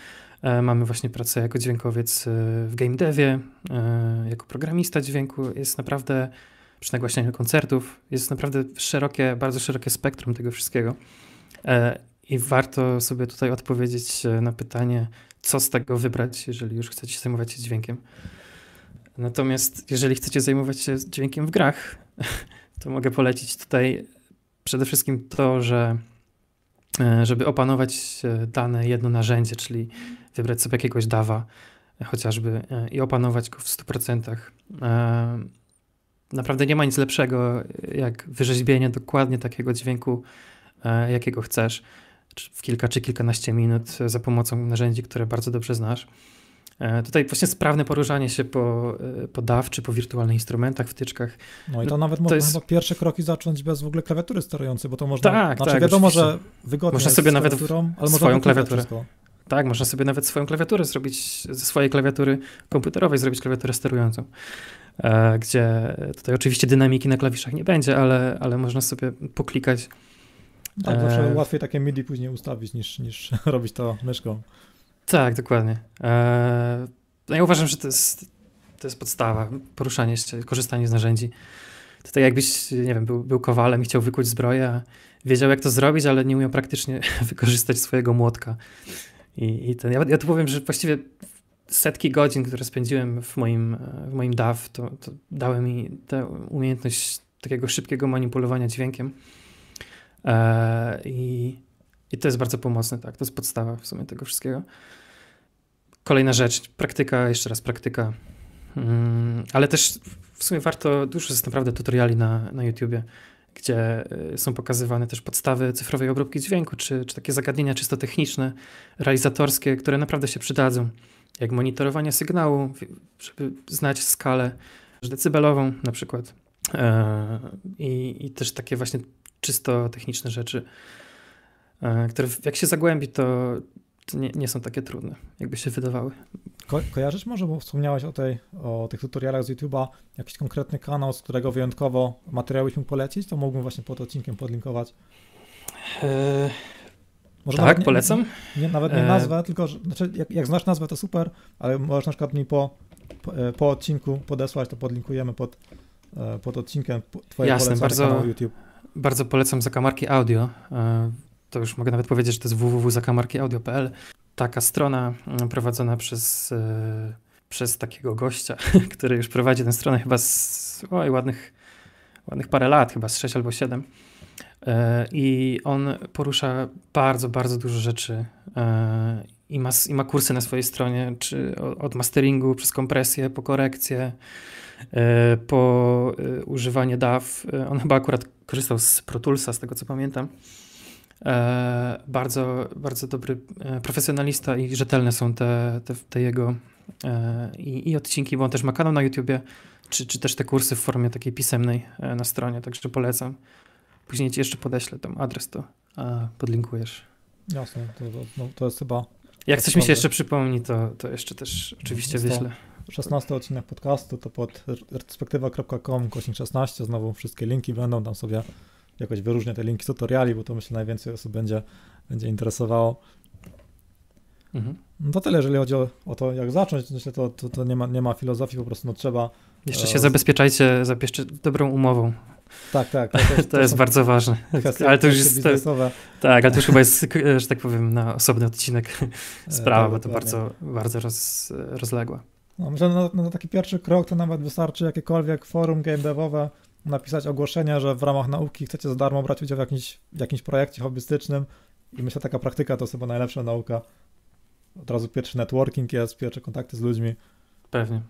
E, mamy właśnie pracę jako dźwiękowiec e, w game devie, e, jako programista dźwięku. Jest naprawdę, przy nagłaśnianiu koncertów, jest naprawdę szerokie, bardzo szerokie spektrum tego wszystkiego. I warto sobie tutaj odpowiedzieć na pytanie, co z tego wybrać, jeżeli już chcecie zajmować się dźwiękiem. Natomiast jeżeli chcecie zajmować się dźwiękiem w grach, to mogę polecić tutaj przede wszystkim to, że żeby opanować dane jedno narzędzie, czyli wybrać sobie jakiegoś dawa e, chociażby e, i opanować go w 100%. E, naprawdę nie ma nic lepszego jak wyrzeźbienie dokładnie takiego dźwięku, jakiego chcesz, w kilka czy kilkanaście minut za pomocą narzędzi, które bardzo dobrze znasz. Tutaj właśnie sprawne poruszanie się po, po DAW czy po wirtualnych instrumentach, wtyczkach. No i to nawet to można jest... pierwsze kroki zacząć bez w ogóle klawiatury sterującej, bo to można... Tak, znaczy, tak. wiadomo, oczywiście. że wygodnie Można sobie nawet ale swoją klawiaturę. Wszystko. Tak, można sobie nawet swoją klawiaturę zrobić, ze swojej klawiatury komputerowej zrobić klawiaturę sterującą, e, gdzie tutaj oczywiście dynamiki na klawiszach nie będzie, ale, ale można sobie poklikać. Tak, zawsze e, łatwiej takie MIDI później ustawić niż, niż robić to myszką. Tak, dokładnie. E, no ja uważam, że to jest, to jest podstawa, poruszanie się, korzystanie z narzędzi. Tutaj jakbyś, nie wiem, był, był kowalem i chciał wykuć zbroję, a wiedział jak to zrobić, ale nie umiał praktycznie wykorzystać swojego młotka. I, i ten, ja, ja tu powiem, że właściwie setki godzin, które spędziłem w moim, w moim DAW, to, to dały mi tę umiejętność takiego szybkiego manipulowania dźwiękiem. E, i, I to jest bardzo pomocne, tak. To jest podstawa w sumie tego wszystkiego. Kolejna rzecz, praktyka, jeszcze raz praktyka. Mm, ale też w sumie warto, dużo jest naprawdę tutoriali na, na YouTubie gdzie y, są pokazywane też podstawy cyfrowej obróbki dźwięku, czy, czy takie zagadnienia czysto techniczne, realizatorskie, które naprawdę się przydadzą, jak monitorowanie sygnału, żeby znać skalę decybelową na przykład e, i, i też takie właśnie czysto techniczne rzeczy, e, które jak się zagłębi, to nie, nie, są takie trudne, jakby się wydawały. Ko kojarzysz może, bo wspomniałeś o, tej, o tych tutorialach z YouTube'a, jakiś konkretny kanał, z którego wyjątkowo materiały byśmy polecić, to mógłbym właśnie pod odcinkiem podlinkować. Eee, może tak, nie, polecam. Nie, nawet nie eee. nazwę, tylko że, znaczy jak, jak, znasz nazwę, to super, ale możesz na przykład mi po, po, e, po odcinku podesłać, to podlinkujemy pod, e, pod odcinkiem twoje Jasne, polecam bardzo, YouTube. Bardzo polecam zakamarki audio. E, to już mogę nawet powiedzieć, że to jest www.zakamarkiaudio.pl, taka strona mm, prowadzona przez, e, przez takiego gościa, który już prowadzi tę stronę chyba z oj, ładnych, ładnych parę lat, chyba z 6 albo 7. E, I on porusza bardzo, bardzo dużo rzeczy e, i ma, i ma kursy na swojej stronie, czy od masteringu przez kompresję, po korekcję, po używanie DAW. On chyba akurat korzystał z Pro Toolsa, z tego co pamiętam. E, bardzo, bardzo dobry e, profesjonalista i rzetelne są te, te, te jego e, i, i, odcinki, bo on też ma kanał na YouTubie, czy, czy też te kursy w formie takiej pisemnej na stronie, także polecam. Później ci jeszcze podeślę tam adres, to podlinkujesz. Jasne, to, no, to jest chyba... Jak tak coś mi się jeszcze przypomni, to, to jeszcze też mhm, oczywiście wyślę. 16 odcinek podcastu to pod retrospektywa.com kośnik 16, znowu wszystkie linki będą, tam sobie jakoś wyróżnię te linki tutoriali, bo to myślę najwięcej osób będzie, będzie interesowało. Mhm. No to tyle, jeżeli chodzi o, o to, jak zacząć. Myślę, to, to, to, nie, ma, nie ma filozofii, po prostu no, trzeba. Jeszcze się e... zabezpieczajcie zabezpieczy, dobrą umową. Tak, tak. tak to, jest, to jest bardzo ważne. Kwestie, ale to już jest. Biznesowe. Tak, ale to już chyba jest, że tak powiem, na osobny odcinek e, sprawa, tak, bo to bardzo, bardzo roz, rozległa. No, myślę, że na, na, taki pierwszy krok to nawet wystarczy jakiekolwiek forum game devowe, napisać ogłoszenie, że w ramach nauki chcecie za darmo brać udział w jakimś, w jakimś projekcie hobbystycznym i myślę, że taka praktyka to jest chyba najlepsza nauka. Od razu pierwszy networking jest, pierwsze kontakty z ludźmi. Pewnie.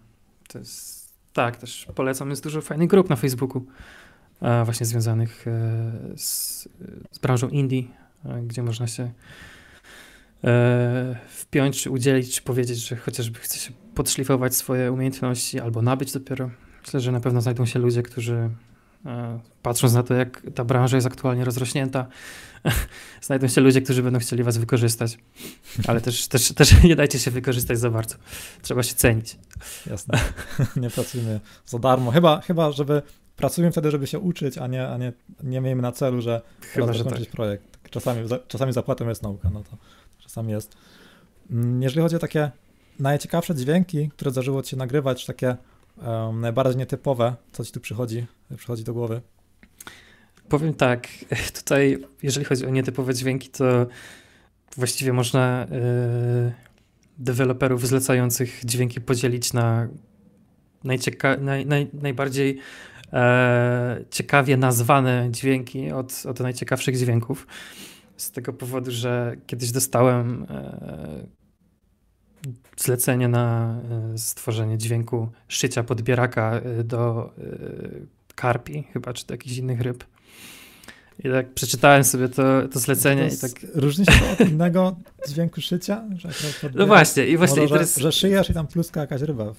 To jest... Tak, też polecam. Jest dużo fajnych grup na Facebooku e, właśnie związanych e, z, z branżą indie, e, gdzie można się wpiąć, udzielić, czy powiedzieć, że chociażby chce się podszlifować swoje umiejętności albo nabyć dopiero Myślę, że na pewno znajdą się ludzie, którzy e, patrząc na to, jak ta branża jest aktualnie rozrośnięta, znajdą się ludzie, którzy będą chcieli was wykorzystać. Ale też, też, też nie dajcie się wykorzystać za bardzo. Trzeba się cenić. Jasne. Nie pracujmy za darmo. Chyba, chyba żeby pracujemy wtedy, żeby się uczyć, a nie, a nie, nie miejmy na celu, że chyba, że tak. projekt. Czasami, czasami zapłatą jest nauka, no to czasami jest. Mm, jeżeli chodzi o takie najciekawsze dźwięki, które zdarzyło ci nagrywać, takie um, najbardziej nietypowe, co ci tu przychodzi, przychodzi do głowy? Powiem tak, tutaj jeżeli chodzi o nietypowe dźwięki, to właściwie można yy, deweloperów zlecających dźwięki podzielić na najcieka- naj, naj, najbardziej e, ciekawie nazwane dźwięki od, od najciekawszych dźwięków. Z tego powodu, że kiedyś dostałem e, zlecenie na e, stworzenie dźwięku szycia podbieraka e, do e, karpi chyba, czy do jakichś innych ryb. I tak przeczytałem sobie to, to zlecenie to i tak... Różni się od innego dźwięku szycia? Że no właśnie, i właśnie... Może, i teraz... że, że szyjesz i tam pluska jakaś ryba.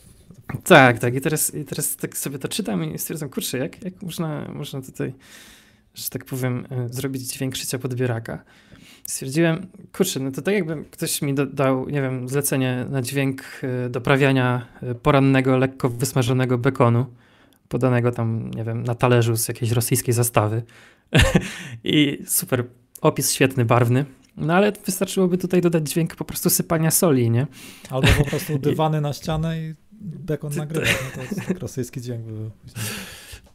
Tak, tak. I teraz, i teraz tak sobie to czytam i stwierdzam, kurczę, jak, jak można, można tutaj że tak powiem, e, zrobić dźwięk szycia podbieraka. Stwierdziłem, kurczę, no to tak jakby ktoś mi dał, nie wiem, zlecenie na dźwięk e, doprawiania e, porannego, lekko wysmażonego bekonu, podanego tam, nie wiem, na talerzu z jakiejś rosyjskiej zastawy. I super, opis świetny, barwny. No ale wystarczyłoby tutaj dodać dźwięk po prostu sypania soli, nie? Albo po prostu dywany I... na ścianę i bekon nagrywa. No to, to tak rosyjski dźwięk by był.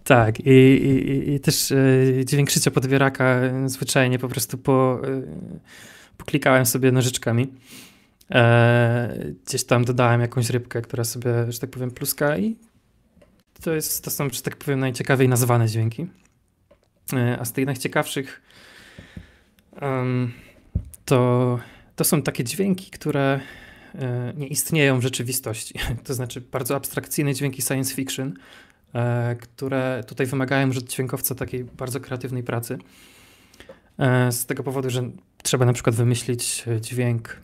Tak, i, i, i też e, dźwięk szycia podwieraka e, zwyczajnie po prostu po, y, poklikałem sobie nożyczkami. E, gdzieś tam dodałem jakąś rybkę, która sobie, że tak powiem, pluska i to, jest, to są, że tak powiem, najciekawiej nazwane dźwięki. E, a z tych najciekawszych um, to, to są takie dźwięki, które nie istnieją w rzeczywistości. To znaczy bardzo abstrakcyjne dźwięki science fiction, E, które tutaj wymagają już od dźwiękowca takiej bardzo kreatywnej pracy. E, z tego powodu, że trzeba na przykład wymyślić dźwięk,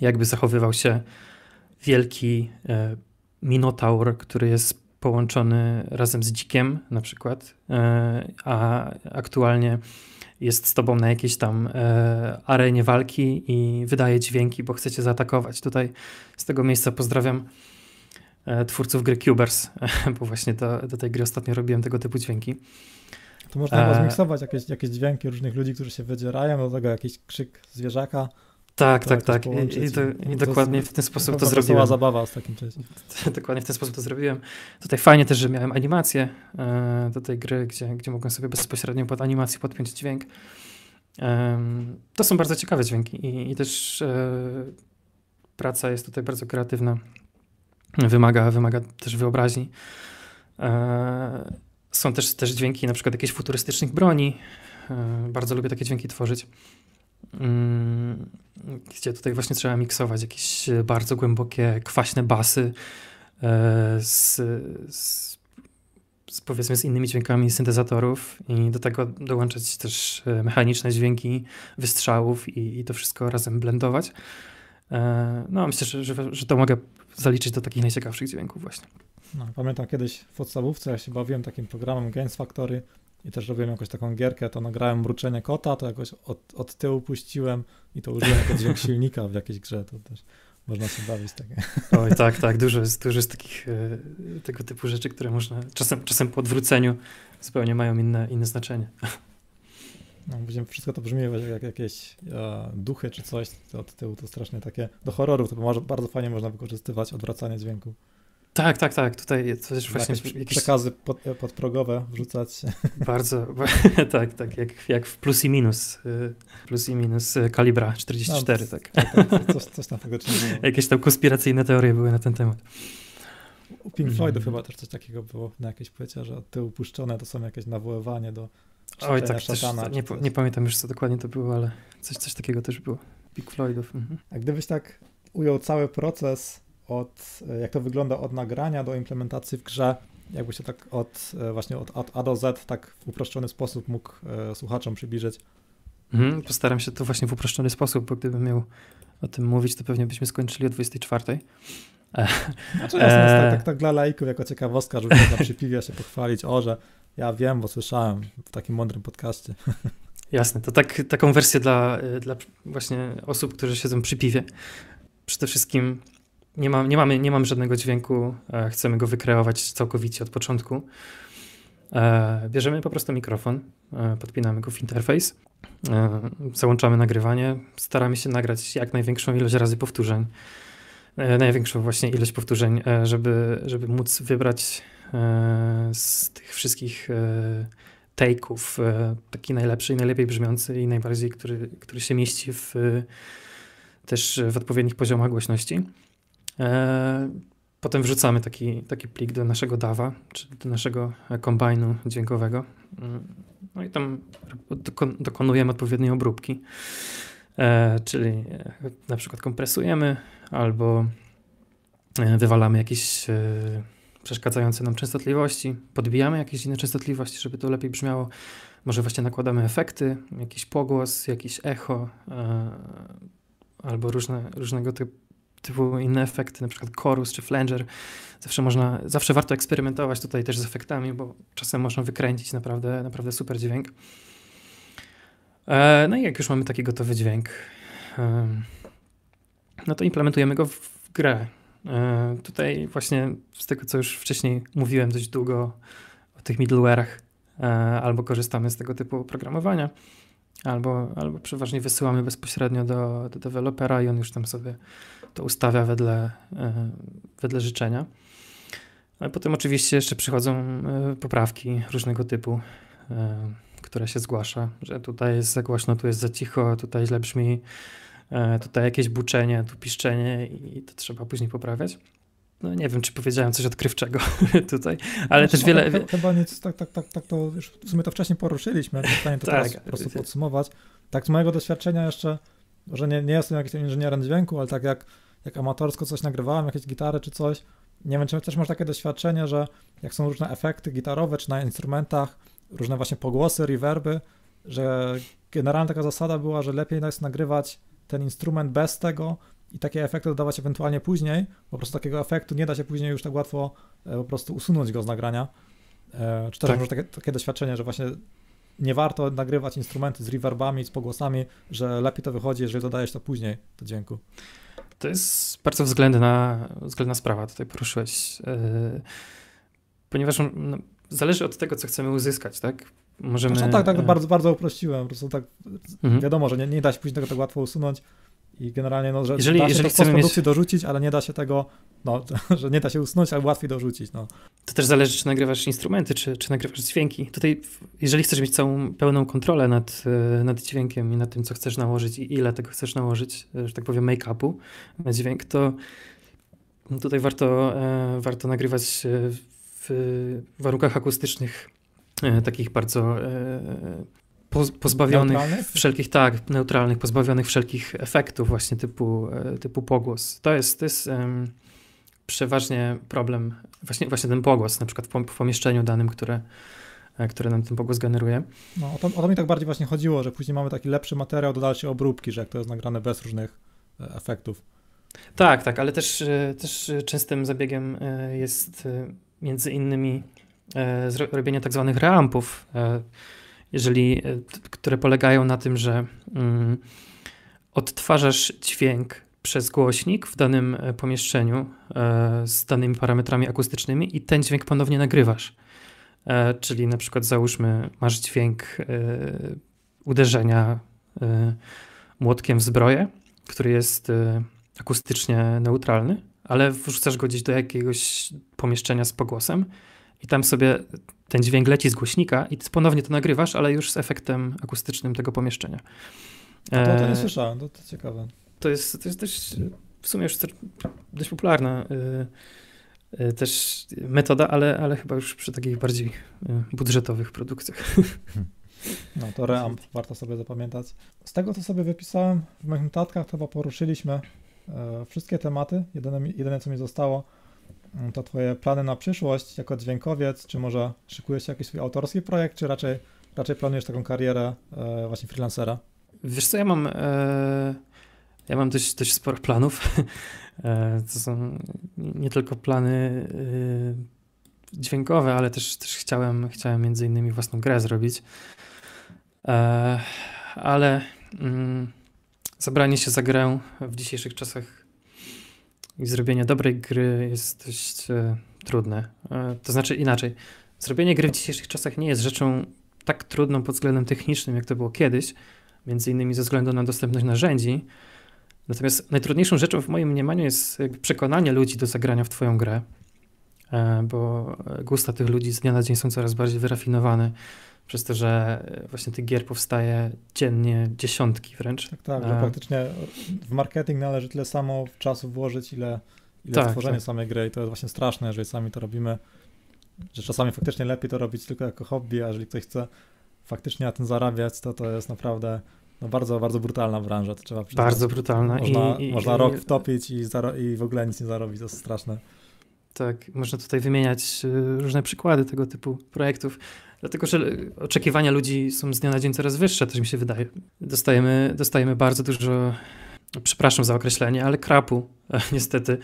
jakby zachowywał się wielki e, minotaur, który jest połączony razem z dzikiem na przykład, a aktualnie jest z tobą na jakiejś tam arenie walki i wydaje dźwięki, bo chcecie zaatakować. Tutaj z tego miejsca pozdrawiam E, twórców gry Cubers, bo właśnie do, do tej gry ostatnio robiłem tego typu dźwięki. To można chyba e, zmiksować jakieś, jakieś dźwięki różnych ludzi, którzy się wydzierają, do tego jakiś krzyk zwierzaka. Tak, tak, tak. I, i dokładnie w ten sposób to zrobiłem. To zabawa z takim dokładnie w ten sposób to zrobiłem. Tutaj fajnie też, że miałem animację e, do tej gry, gdzie, gdzie mogłem sobie bezpośrednio pod animację podpiąć dźwięk. E, to są bardzo ciekawe dźwięki i, i też e, praca jest tutaj bardzo kreatywna wymaga, wymaga też wyobraźni. E, są też, też dźwięki na przykład jakichś futurystycznych broni. E, bardzo lubię takie dźwięki tworzyć. Mm, gdzie tutaj właśnie trzeba miksować jakieś bardzo głębokie, kwaśne basy e, z, z, z powiedzmy z innymi dźwiękami syntezatorów i do tego dołączać też mechaniczne dźwięki wystrzałów i, i to wszystko razem blendować. No, myślę, że, że, że, to mogę zaliczyć do takich najciekawszych dźwięków właśnie. No, pamiętam kiedyś w podstawówce, ja się bawiłem takim programem Games Factory i też robiłem jakąś taką gierkę, to nagrałem mruczenie kota, to jakoś od, od tyłu puściłem i to użyłem jako dźwięk silnika w jakiejś grze, to też można się bawić takie. Oj, tak, tak, dużo jest, dużo jest takich e, tego typu rzeczy, które można czasem, czasem po odwróceniu zupełnie mają inne, inne znaczenie. No, wszystko to brzmi jak jakieś e, duchy czy coś od tyłu, to strasznie takie, do horrorów to może, bardzo fajnie można wykorzystywać odwracanie dźwięku. Tak, tak, tak, tutaj właśnie... Jakieś, jakieś... przekazy pod, e, podprogowe wrzucać. Bardzo, tak, tak, jak, jak w plus i minus, y, plus i minus y, kalibra 44, no, tak. tak, tak coś, coś tam faktycznie było. Jakieś tam konspiracyjne teorie były na ten temat. U Pink Floydów hmm. chyba też coś takiego było na jakiejś płycie, że od upuszczone puszczone to są jakieś nawoływanie do Oj, tak, satana, też, nie, nie, pamiętam już, co dokładnie to było, ale coś, coś takiego też było. Pink Floydów. Mhm. A gdybyś tak ujął cały proces od, e, jak to wygląda od nagrania do implementacji w grze, jakbyś to tak od, e, właśnie od A do Z tak w uproszczony sposób mógł e, słuchaczom przybliżyć? Mhm, postaram się to właśnie w uproszczony sposób, bo gdybym miał o tym mówić, to pewnie byśmy skończyli o 24. Znaczy, no jasne, e... tak, tak, tak dla laików, jako ciekawostka, żeby można przy piwie się pochwalić, o, że ja wiem, bo słyszałem w takim mądrym podcaście. Jasne, to tak, taką wersję dla, y, dla właśnie osób, które siedzą przy piwie. Przede wszystkim nie, ma, nie, mamy, nie mamy żadnego dźwięku, e, chcemy go wykreować całkowicie od początku. E, bierzemy po prostu mikrofon, e, podpinamy go w interfejs, załączamy nagrywanie, staramy się nagrać jak największą ilość razy powtórzeń, największą właśnie ilość powtórzeń, żeby, żeby móc wybrać E, z tych wszystkich e, take'ów, e, taki najlepszy i najlepiej brzmiący i najbardziej, który, który się mieści w, też w odpowiednich poziomach głośności. Potem wrzucamy taki, taki plik do naszego DAWa, czy do naszego kombajnu dźwiękowego. Mm, no i tam dokonujemy odpowiedniej obróbki, czyli na przykład kompresujemy albo wywalamy jakieś przeszkadzające nam częstotliwości, podbijamy jakieś inne częstotliwości, żeby to lepiej brzmiało. Może właśnie nakładamy efekty, jakiś pogłos, jakiś echo e, albo różne, różnego typu, typu inne efekty, na przykład chorus czy flanger. Zawsze można, zawsze warto eksperymentować tutaj też z efektami, bo czasem można wykręcić naprawdę, naprawdę super dźwięk. E, no i jak już mamy taki gotowy dźwięk, e, no to implementujemy go w, w grę. E, tutaj właśnie z tego, co już wcześniej mówiłem dość długo o tych middleware'ach, e, albo korzystamy z tego typu oprogramowania, albo, albo przeważnie wysyłamy bezpośrednio do, do dewelopera i on już tam sobie to ustawia wedle, e, wedle życzenia. A potem oczywiście jeszcze przychodzą poprawki różnego typu, które się zgłasza, że tutaj jest za głośno, tu jest za cicho, tutaj źle brzmi, E, tutaj jakieś buczenie, tu piszczenie i to trzeba później poprawiać. No nie wiem, czy powiedziałem coś odkrywczego tutaj, ale znaczy, też wiele... Chyba, chyba nic, tak, tak, tak, tak, to już w sumie to wcześniej poruszyliśmy, ale pytanie to tak. teraz po prostu podsumować. Tak z mojego doświadczenia jeszcze, że nie, nie jestem jakimś inżynierem dźwięku, ale tak jak, jak amatorsko coś nagrywałem, jakieś gitary czy coś, nie wiem, czy też masz takie doświadczenie, że jak są różne efekty gitarowe czy na instrumentach, różne właśnie pogłosy, rewerby, że generalna taka zasada była, że lepiej jest nagrywać ten instrument bez tego i takie efekty dodawać ewentualnie później. Po prostu takiego efektu nie da się później już tak łatwo e, po prostu usunąć go z nagrania. E, czy też tak. może takie, takie doświadczenie, że właśnie nie warto nagrywać instrumenty z reverbami, z pogłosami, że lepiej to wychodzi, jeżeli dodajesz to później do dźwięku. To jest bardzo względna, względna sprawa, tutaj poruszyłeś, e, ponieważ no, zależy od tego, co chcemy uzyskać, tak? Możemy... No tak, tak bardzo, bardzo uprościłem. Po prostu tak, mhm. Wiadomo, że nie, nie da się później tego tak łatwo usunąć i generalnie no, że jeżeli, da się jeżeli to chcemy mieć... dorzucić, ale nie da się tego, no, że nie da się usunąć, ale łatwiej dorzucić. No. To też zależy, czy nagrywasz instrumenty, czy, czy nagrywasz dźwięki. Tutaj, jeżeli chcesz mieć całą pełną kontrolę nad, e, nad dźwiękiem i nad tym, co chcesz nałożyć i ile tego chcesz nałożyć, e, że tak powiem, make-upu na dźwięk, to no, tutaj warto, e, warto nagrywać w warunkach akustycznych E, takich bardzo e, pozbawionych neutralnych? wszelkich, tak, neutralnych, pozbawionych wszelkich efektów właśnie typu, e, typu pogłos. To jest, to jest um, przeważnie problem, właśnie, właśnie ten pogłos, na przykład w pomieszczeniu danym, które, które nam ten pogłos generuje. No, o to, o to mi tak bardziej właśnie chodziło, że później mamy taki lepszy materiał do dalszej obróbki, że jak to jest nagrane bez różnych efektów. Tak, tak, ale też, też częstym zabiegiem jest między innymi E, robienia tak zwanych reampów, e, jeżeli, e, które polegają na tym, że mm, odtwarzasz dźwięk przez głośnik w danym pomieszczeniu z danymi parametrami akustycznymi i ten dźwięk ponownie nagrywasz. Czyli na przykład załóżmy, masz dźwięk uderzenia młotkiem w zbroję, który jest akustycznie neutralny, ale wrzucasz go gdzieś do jakiegoś pomieszczenia z pogłosem i tam sobie ten dźwięk leci z głośnika i ponownie to nagrywasz, ale już z efektem akustycznym tego pomieszczenia. to, to nie e, słyszałem, to, to ciekawe. To jest, to jest dość, w sumie już dość popularna y, y, też metoda, ale, ale chyba już przy takich bardziej y, budżetowych produkcjach. Hmm. No to reamp warto sobie zapamiętać. Z tego, co sobie wypisałem w moich notatkach, chyba poruszyliśmy e, wszystkie tematy. Jedyne, jedyne co mi zostało, Mm, to Twoje plany na przyszłość jako dźwiękowiec, czy może szykujesz jakiś swój autorski projekt, czy raczej, raczej planujesz taką karierę e, właśnie freelancera? Wiesz co, ja mam, e, ja mam dość, dość sporo planów. E, to są nie tylko plany dźwiękowe, ale też, też chciałem, chciałem między innymi własną grę zrobić. ale mm, zabranie się za grę w dzisiejszych czasach i zrobienie dobrej gry jest dość e, trudne. E, to znaczy inaczej. Zrobienie gry w dzisiejszych czasach nie jest rzeczą tak trudną pod względem technicznym, jak to było kiedyś, między innymi ze względu na dostępność narzędzi. Natomiast najtrudniejszą rzeczą w moim mniemaniu jest przekonanie ludzi do zagrania w twoją grę. E, bo gusta tych ludzi z dnia na dzień są coraz bardziej wyrafinowane przez to, że właśnie tych gier powstaje dziennie dziesiątki wręcz. Tak, tak, że praktycznie e, w marketing należy tyle samo czasu włożyć, ile, ile tak, tworzenie tak. samej gry i to jest właśnie straszne, że sami to robimy, że czasami faktycznie lepiej to robić tylko jako hobby, a jeżeli ktoś chce faktycznie na tym zarabiać, to to jest naprawdę no bardzo, bardzo brutalna branża, to trzeba przyznać. Bardzo brutalna. Można, i, i można i, rok wtopić i, i w ogóle nic nie zarobić, to jest straszne. Tak, można tutaj wymieniać y, różne przykłady tego typu projektów. Dlatego, że oczekiwania ludzi są z dnia na dzień coraz wyższe, też mi się wydaje. Dostajemy, dostajemy bardzo dużo, przepraszam za określenie, ale krapu, e, niestety.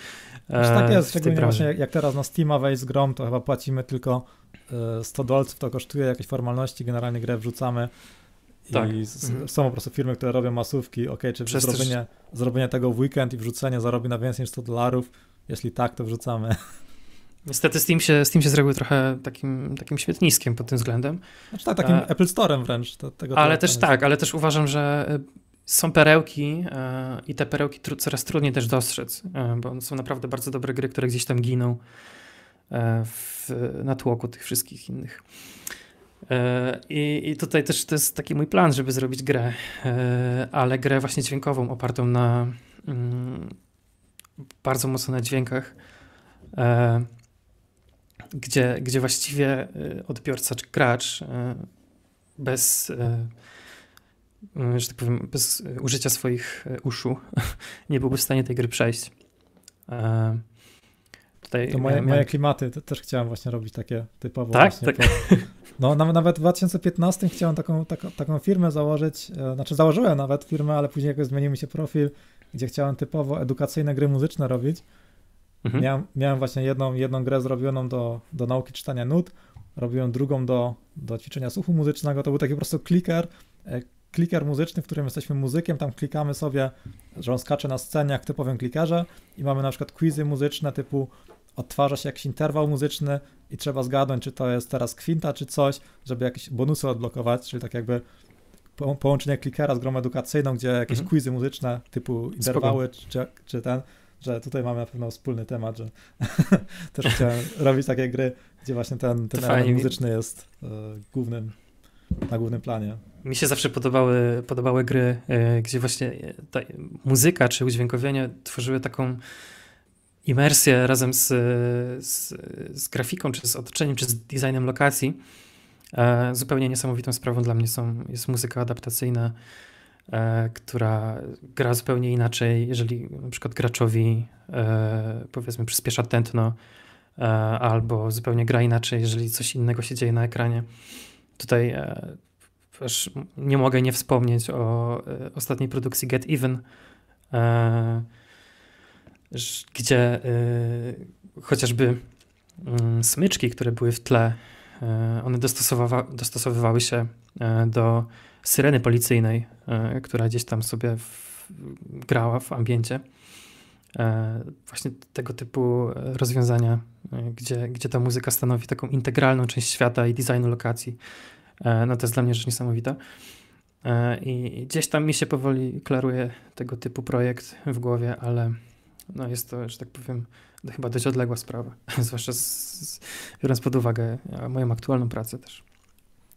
E, tak jest, szczególnie właśnie jak, teraz na Steama wejść z grom, to chyba płacimy tylko 100 e, dolców, to kosztuje jakieś formalności, generalnie grę wrzucamy. Tak. I z, mhm. są po prostu firmy, które robią masówki, ok, czy zrobienie, też... zrobienie tego w weekend i wrzucenie zarobi na więcej niż 100 dolarów, jeśli tak, to wrzucamy. Niestety Steam się, Steam się zrobił trochę takim, takim świetniskiem pod tym względem. Znaczy tak, takim Apple Storem wręcz. To, tego ale też tak, ale też uważam, że e, są perełki e, i te perełki coraz trudniej też dostrzec, e, bo są naprawdę bardzo dobre gry, które gdzieś tam giną e, w, na tłoku tych wszystkich innych. E, I, I, tutaj też to jest taki mój plan, żeby zrobić grę, e, ale grę właśnie dźwiękową, opartą na mm, bardzo mocno na dźwiękach, e, gdzie, gdzie właściwie e, odbiorca czy gracz e, bez, e, że tak powiem, bez użycia swoich uszu nie byłby w stanie tej gry przejść. Tutaj to moje, miałem... moje klimaty też chciałem właśnie robić takie typowo. Tak, tak. Po... No nawet w 2015 chciałem taką, taką, taką firmę założyć, znaczy założyłem nawet firmę, ale później jakoś zmienił mi się profil gdzie chciałem typowo edukacyjne gry muzyczne robić. Mhm. Miałem, miałem, właśnie jedną, jedną grę zrobioną do, do nauki czytania nut, robiłem drugą do, do ćwiczenia słuchu muzycznego. To był taki po prostu kliker, kliker e, muzyczny, w którym jesteśmy muzykiem, tam klikamy sobie, że on skacze na scenie jak typowym klikerze i mamy na przykład quizy muzyczne typu odtwarza się jakiś interwał muzyczny i trzeba zgadnąć, czy to jest teraz kwinta, czy coś, żeby jakieś bonusy odblokować, czyli tak jakby połączenie klikera z grą edukacyjną, gdzie jakieś mhm. quizy muzyczne typu interwały czy, czy ten, że tutaj mamy na pewno wspólny temat, że też chciałem robić takie gry, gdzie właśnie ten, ten element muzyczny jest y, głównym, na głównym planie. Mi się zawsze podobały, podobały gry, y, gdzie właśnie e, ta muzyka czy udźwiękowienie tworzyły taką imersję razem z, z, z grafiką, czy z otoczeniem, czy z designem lokacji E, zupełnie niesamowitą sprawą dla mnie są, jest muzyka adaptacyjna, e, która gra zupełnie inaczej, jeżeli na przykład graczowi e, powiedzmy przyspiesza tętno, e, albo zupełnie gra inaczej, jeżeli coś innego się dzieje na ekranie. Tutaj e, aż nie mogę nie wspomnieć o e, ostatniej produkcji Get Even, gdzie chociażby mm, smyczki, które były w tle, E, one dostosowywały się e, do syreny policyjnej, e, która gdzieś tam sobie w, grała w ambiencie. Właśnie tego typu rozwiązania, gdzie, gdzie ta muzyka stanowi taką integralną część świata i designu lokacji, no to jest dla mnie rzecz niesamowita. I gdzieś tam mi się powoli klaruje tego typu projekt w głowie, ale no jest to, że tak powiem, chyba dość odległa sprawa, zwłaszcza z, z, biorąc pod uwagę e, moją aktualną pracę też.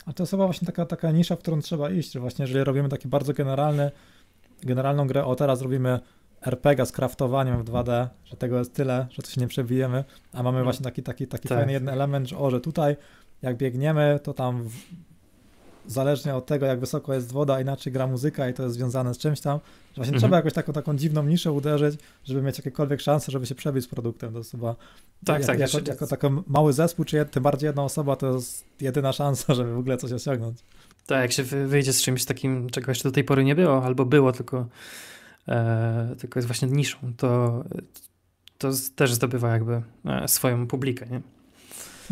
A to jest chyba właśnie taka, taka nisza, w którą trzeba iść, że właśnie jeżeli robimy takie bardzo generalne, generalną grę, o teraz robimy RPG z kraftowaniem w 2D, że tego jest tyle, że to się nie przebijemy, a mamy no. właśnie taki, taki, taki tak. fajny jeden element, że o, że tutaj jak biegniemy, to tam zależnie od tego, jak wysoko jest woda, inaczej gra muzyka i to jest związane z czymś tam. Że właśnie mhm. trzeba jakoś taką, taką dziwną niszę uderzyć, żeby mieć jakiekolwiek szanse, żeby się przebić z produktem. To jest chyba tak, jak, tak, jako, jako taki mały zespół, czy jed, tym bardziej jedna osoba, to jest jedyna szansa, żeby w ogóle coś osiągnąć. Tak, jak się wyjdzie z czymś takim, czego jeszcze do tej pory nie było, albo było, tylko, e, tylko jest właśnie niszą, to, to też zdobywa jakby e, swoją publikę, nie?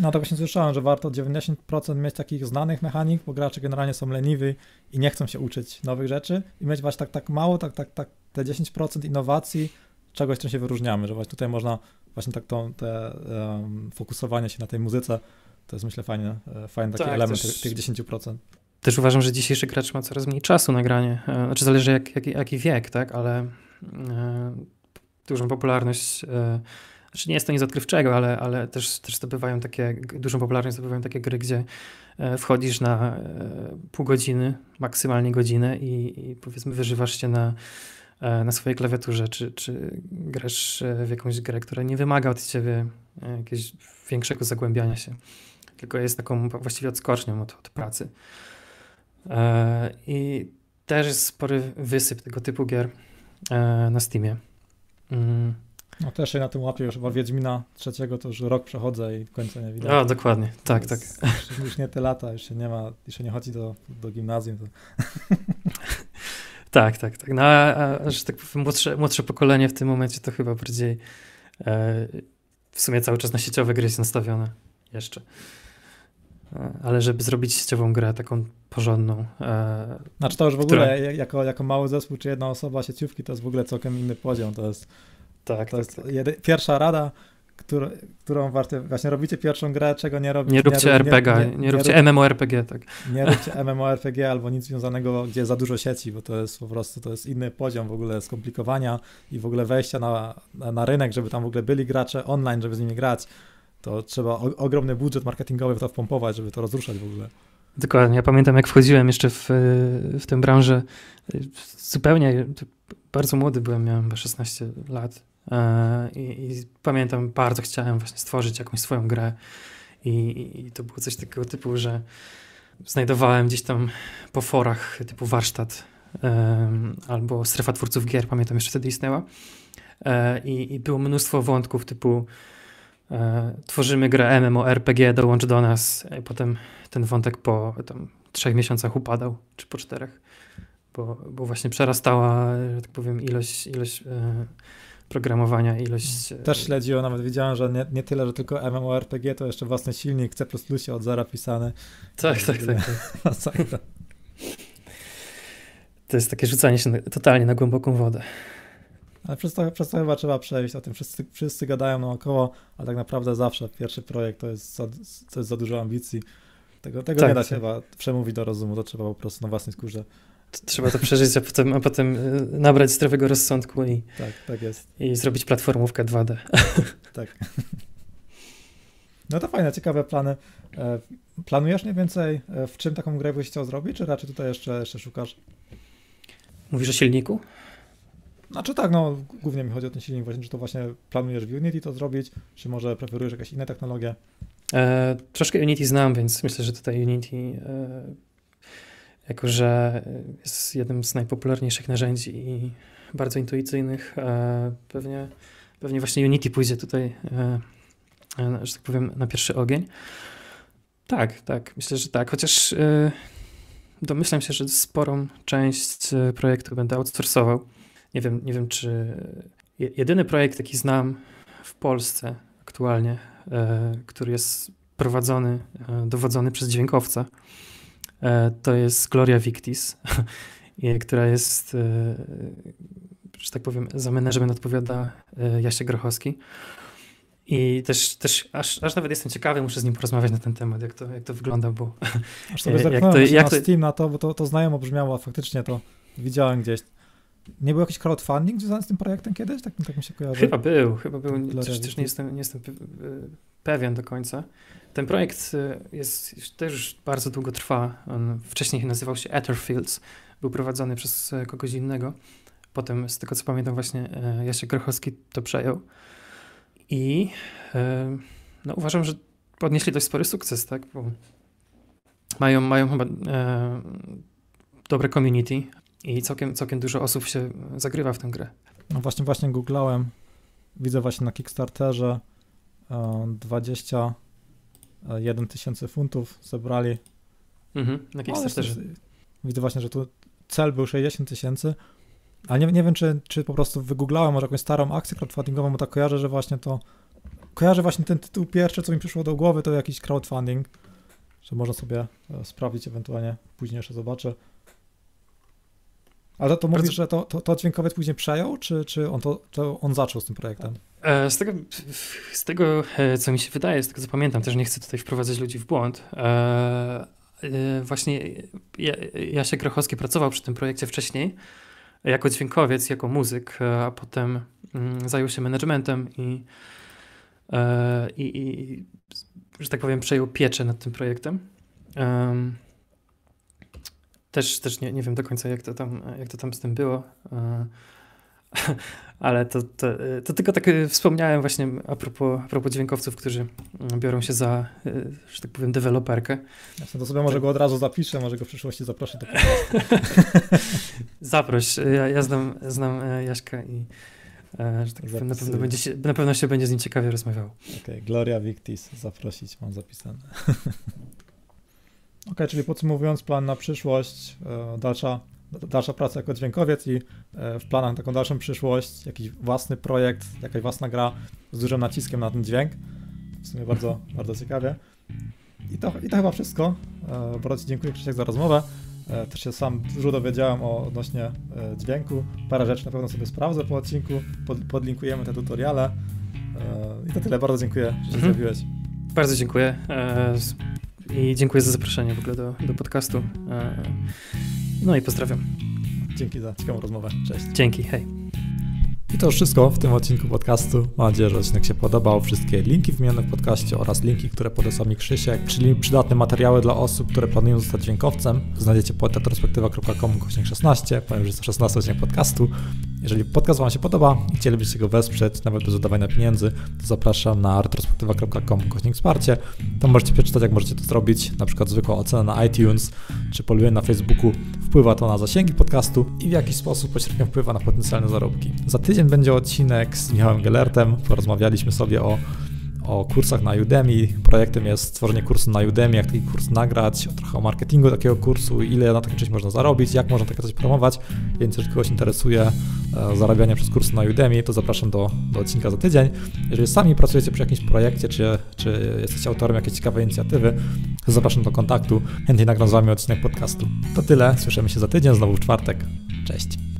No to właśnie słyszałem, że warto 90% mieć takich znanych mechanik, bo gracze generalnie są leniwi i nie chcą się uczyć nowych rzeczy i mieć właśnie tak, tak mało, tak, tak, tak te 10% innowacji, czegoś, czym się wyróżniamy, że właśnie tutaj można właśnie tak to te, um, fokusowanie się na tej muzyce, to jest myślę fajny, e, fajny taki tak, element tych 10%. Też uważam, że dzisiejszy gracz ma coraz mniej czasu na granie. E, znaczy zależy jak, jak, jaki wiek, tak, ale e, dużą popularność e, znaczy nie jest to nic odkrywczego, ale, ale też, też zdobywają takie, dużą popularność zdobywają takie gry, gdzie e, wchodzisz na e, pół godziny, maksymalnie godzinę i, i powiedzmy wyżywasz się na, e, na swojej klawiaturze, czy, czy grasz w jakąś grę, która nie wymaga od ciebie jakiegoś większego zagłębiania się, tylko jest taką właściwie odskocznią od, od pracy. I też jest spory wysyp tego typu gier na Steamie. Mm. No też się na tym łapię już chyba Wiedźmina trzeciego, to już rok przechodzę i końca nie widać. A, dokładnie, tak, tak. Już nie te lata, już się nie ma, już się nie chodzi do, do gimnazjum. To... tak, tak, tak. No, a, a, że tak powiem, młodsze, młodsze pokolenie w tym momencie to chyba bardziej e, w sumie cały czas na sieciowe gry jest nastawione jeszcze. E, ale żeby zrobić sieciową grę taką porządną. E, znaczy to już w ogóle jako, jako mały zespół czy jedna osoba sieciówki to jest w ogóle całkiem inny poziom. To jest tak, to tak, jest tak. pierwsza rada, którą, którą warto, właśnie robicie pierwszą grę, czego nie robicie. Nie róbcie nie, RPG, nie, nie, nie róbcie MMORPG, tak. Nie róbcie MMORPG albo nic związanego, gdzie za dużo sieci, bo to jest po prostu, to jest inny poziom w ogóle skomplikowania i w ogóle wejścia na, na, na rynek, żeby tam w ogóle byli gracze online, żeby z nimi grać. To trzeba o, ogromny budżet marketingowy w to wpompować, żeby to rozruszać w ogóle. Dokładnie. Ja pamiętam, jak wchodziłem jeszcze w, w tę branżę y, zupełnie, y, bardzo młody byłem, miałem 16 lat, E, I, I, pamiętam, bardzo chciałem właśnie stworzyć jakąś swoją grę. I, i, I, to było coś takiego typu, że znajdowałem gdzieś tam po forach typu warsztat um, albo strefa twórców gier, pamiętam jeszcze wtedy istniała. E, I, było mnóstwo wątków typu e, tworzymy grę MMORPG, dołącz do nas. E, I potem ten wątek po tam, trzech miesiącach upadał, czy po czterech, bo, bo właśnie przerastała, że tak powiem, ilość, ilość e, programowania, ilość... Mhm. E, Też śledziło, nawet widziałem, że nie, nie tyle, że tylko MMORPG, to jeszcze własny silnik C++ od zera pisany. Tak, tak, tak. tak. to jest takie rzucanie się na, totalnie na głęboką wodę. Ale przez to, przez to chyba trzeba przejść, o tym wszyscy, wszyscy gadają naokoło, ale tak naprawdę zawsze pierwszy projekt to jest za, to jest za dużo ambicji. Tego, tego tak, nie da się tak. chyba przemówić do rozumu, to trzeba po prostu na własnej skórze Trzeba to przeżyć, a potem, a potem e, nabrać zdrowego rozsądku i, tak, tak jest. i zrobić platformówkę 2D. Tak. No to fajne, ciekawe plany. E, planujesz mniej więcej, e, w czym taką grę byś chciał zrobić, czy raczej tutaj jeszcze, jeszcze szukasz? Mówisz o silniku? Znaczy tak, no głównie mi chodzi o ten silnik właśnie, czy to właśnie planujesz w Unity to zrobić, czy może preferujesz jakieś inne technologie? E, troszkę Unity znam, więc myślę, że tutaj Unity e, jako że jest jednym z najpopularniejszych narzędzi i bardzo intuicyjnych, e, pewnie, pewnie właśnie Unity pójdzie tutaj, e, e, że tak powiem, na pierwszy ogień. Tak, tak, myślę, że tak. Chociaż domyślam się, że sporą część projektu będę outsourcował. Nie wiem, nie wiem czy jedyny projekt, jaki znam w Polsce aktualnie, który jest prowadzony, dowodzony przez dźwiękowca, E, to jest Gloria Victis, która jest, e, że tak powiem, za menedżment odpowiada e, Jasiek Grochowski. I też, też aż, aż nawet jestem ciekawy, muszę z nim porozmawiać na ten temat, jak to, jak to wygląda, bo... Aż sobie jak to, jak na to... Steam na to, bo to, to znajomo brzmiało, faktycznie to widziałem gdzieś. Nie był jakiś crowdfunding związany z tym projektem kiedyś? Tak, tak mi się kojarzy. Chyba był, chyba był. Też, też nie jestem, nie jestem e, pewien do końca. Ten projekt e, jest też bardzo długo trwa. On wcześniej nazywał się Etherfields. Był prowadzony przez e, kogoś innego. Potem, z tego co pamiętam, właśnie Jasiek Grochowski to przejął. I no, uważam, że podnieśli dość spory sukces, tak? Bo mają, mają chyba e, dobre community, i całkiem, całkiem dużo osób się zagrywa w tę grę. No właśnie, właśnie googlałem. Widzę właśnie na Kickstarterze 21 e, tysięcy funtów zebrali. Mhm, na Kickstarterze. widzę właśnie, że tu cel był 60 tysięcy, ale nie, nie wiem, czy, czy po prostu wygooglałem może jakąś starą akcję crowdfundingową, bo tak kojarzę, że właśnie to kojarzę właśnie ten tytuł pierwszy, co mi przyszło do głowy, to jakiś crowdfunding, że można sobie e, sprawdzić ewentualnie, później jeszcze zobaczę. Ale to mówisz, że to, to, to dźwiękowiec później przejął, czy, czy on, to, to on zaczął z tym projektem? E, z tego, z tego, e, co mi się wydaje, z tego co pamiętam, też nie chcę tutaj wprowadzać ludzi w błąd. E, właśnie Jasiek Grochowski pracował przy tym projekcie wcześniej jako dźwiękowiec, jako muzyk, a potem mm, zajął się managementem i, i, i że tak powiem, przejął pieczę nad tym projektem. Też, też nie, nie wiem do końca, jak to tam, jak to tam z tym było. E, ale to, to, e, to tylko tak e, wspomniałem właśnie a propos, a propos dźwiękowców, którzy mm, biorą się za, że tak powiem, deweloperkę. Jasne, to sobie może tak. go od razu zapiszę, może go w przyszłości zaproszę do Zaproś, ja, ja znam, znam Jaśka i że tak powiem, na pewno, będzie się, na pewno się będzie z nim ciekawie rozmawiał. Okej, okay, Gloria Victis, zaprosić mam zapisane. czyli podsumowując plan na przyszłość, e, dalsza, dalsza praca jako dźwiękowiec i e, w planach taką dalszą przyszłość, jakiś własny projekt, jakaś własna gra z dużym naciskiem na ten dźwięk. W sumie bardzo, bardzo ciekawie. I to, I to chyba wszystko. E, bardzo dziękuję Krzysiek za rozmowę. Też się sam dużo dowiedziałem o, odnośnie dźwięku. Parę rzeczy na pewno sobie sprawdzę po odcinku. Pod, podlinkujemy te tutoriale. I to tyle. Bardzo dziękuję, że się mhm. Bardzo dziękuję. I dziękuję za zaproszenie w ogóle do, do podcastu. E, no i pozdrawiam. Dzięki za ciekawą rozmowę. Cześć. Dzięki, hej. I to już wszystko w tym odcinku podcastu. Mam nadzieję, że odcinek się podobał. Wszystkie linki wymienione w podcaście oraz linki, które podesłał mi Krzysiek, czyli przydatne materiały dla osób, które planują zostać dźwiękowcem, znajdziecie pod retrospektywa.com 16. Powiem, że jest to 16 odcinek podcastu. Jeżeli podcast Wam się podoba i chcielibyście go wesprzeć, nawet bez wydawania pieniędzy, to zapraszam na retrospektywa.com kośnik wsparcie. Tam możecie przeczytać, jak możecie to zrobić, na przykład zwykła ocena na iTunes czy polubienie na Facebooku. Wpływa to na zasięgi podcastu i w jakiś sposób pośrednio wpływa na potencjalne zarobki. Za tydzień będzie odcinek z Michałem Gellertem. Porozmawialiśmy sobie o o kursach na Udemy. Projektem jest stworzenie kursu na Udemy, jak taki kurs nagrać, trochę o marketingu takiego kursu, ile na takiej część można zarobić, jak można takie coś promować. Więc jeżeli kogoś interesuje e, zarabianie przez kursy na Udemy, to zapraszam do, do odcinka za tydzień. Jeżeli sami pracujecie przy jakimś projekcie, czy, czy jesteście autorem jakiejś ciekawej inicjatywy, to zapraszam do kontaktu. Chętnie nagram z Wami odcinek podcastu. To tyle, słyszymy się za tydzień, znowu w czwartek. Cześć.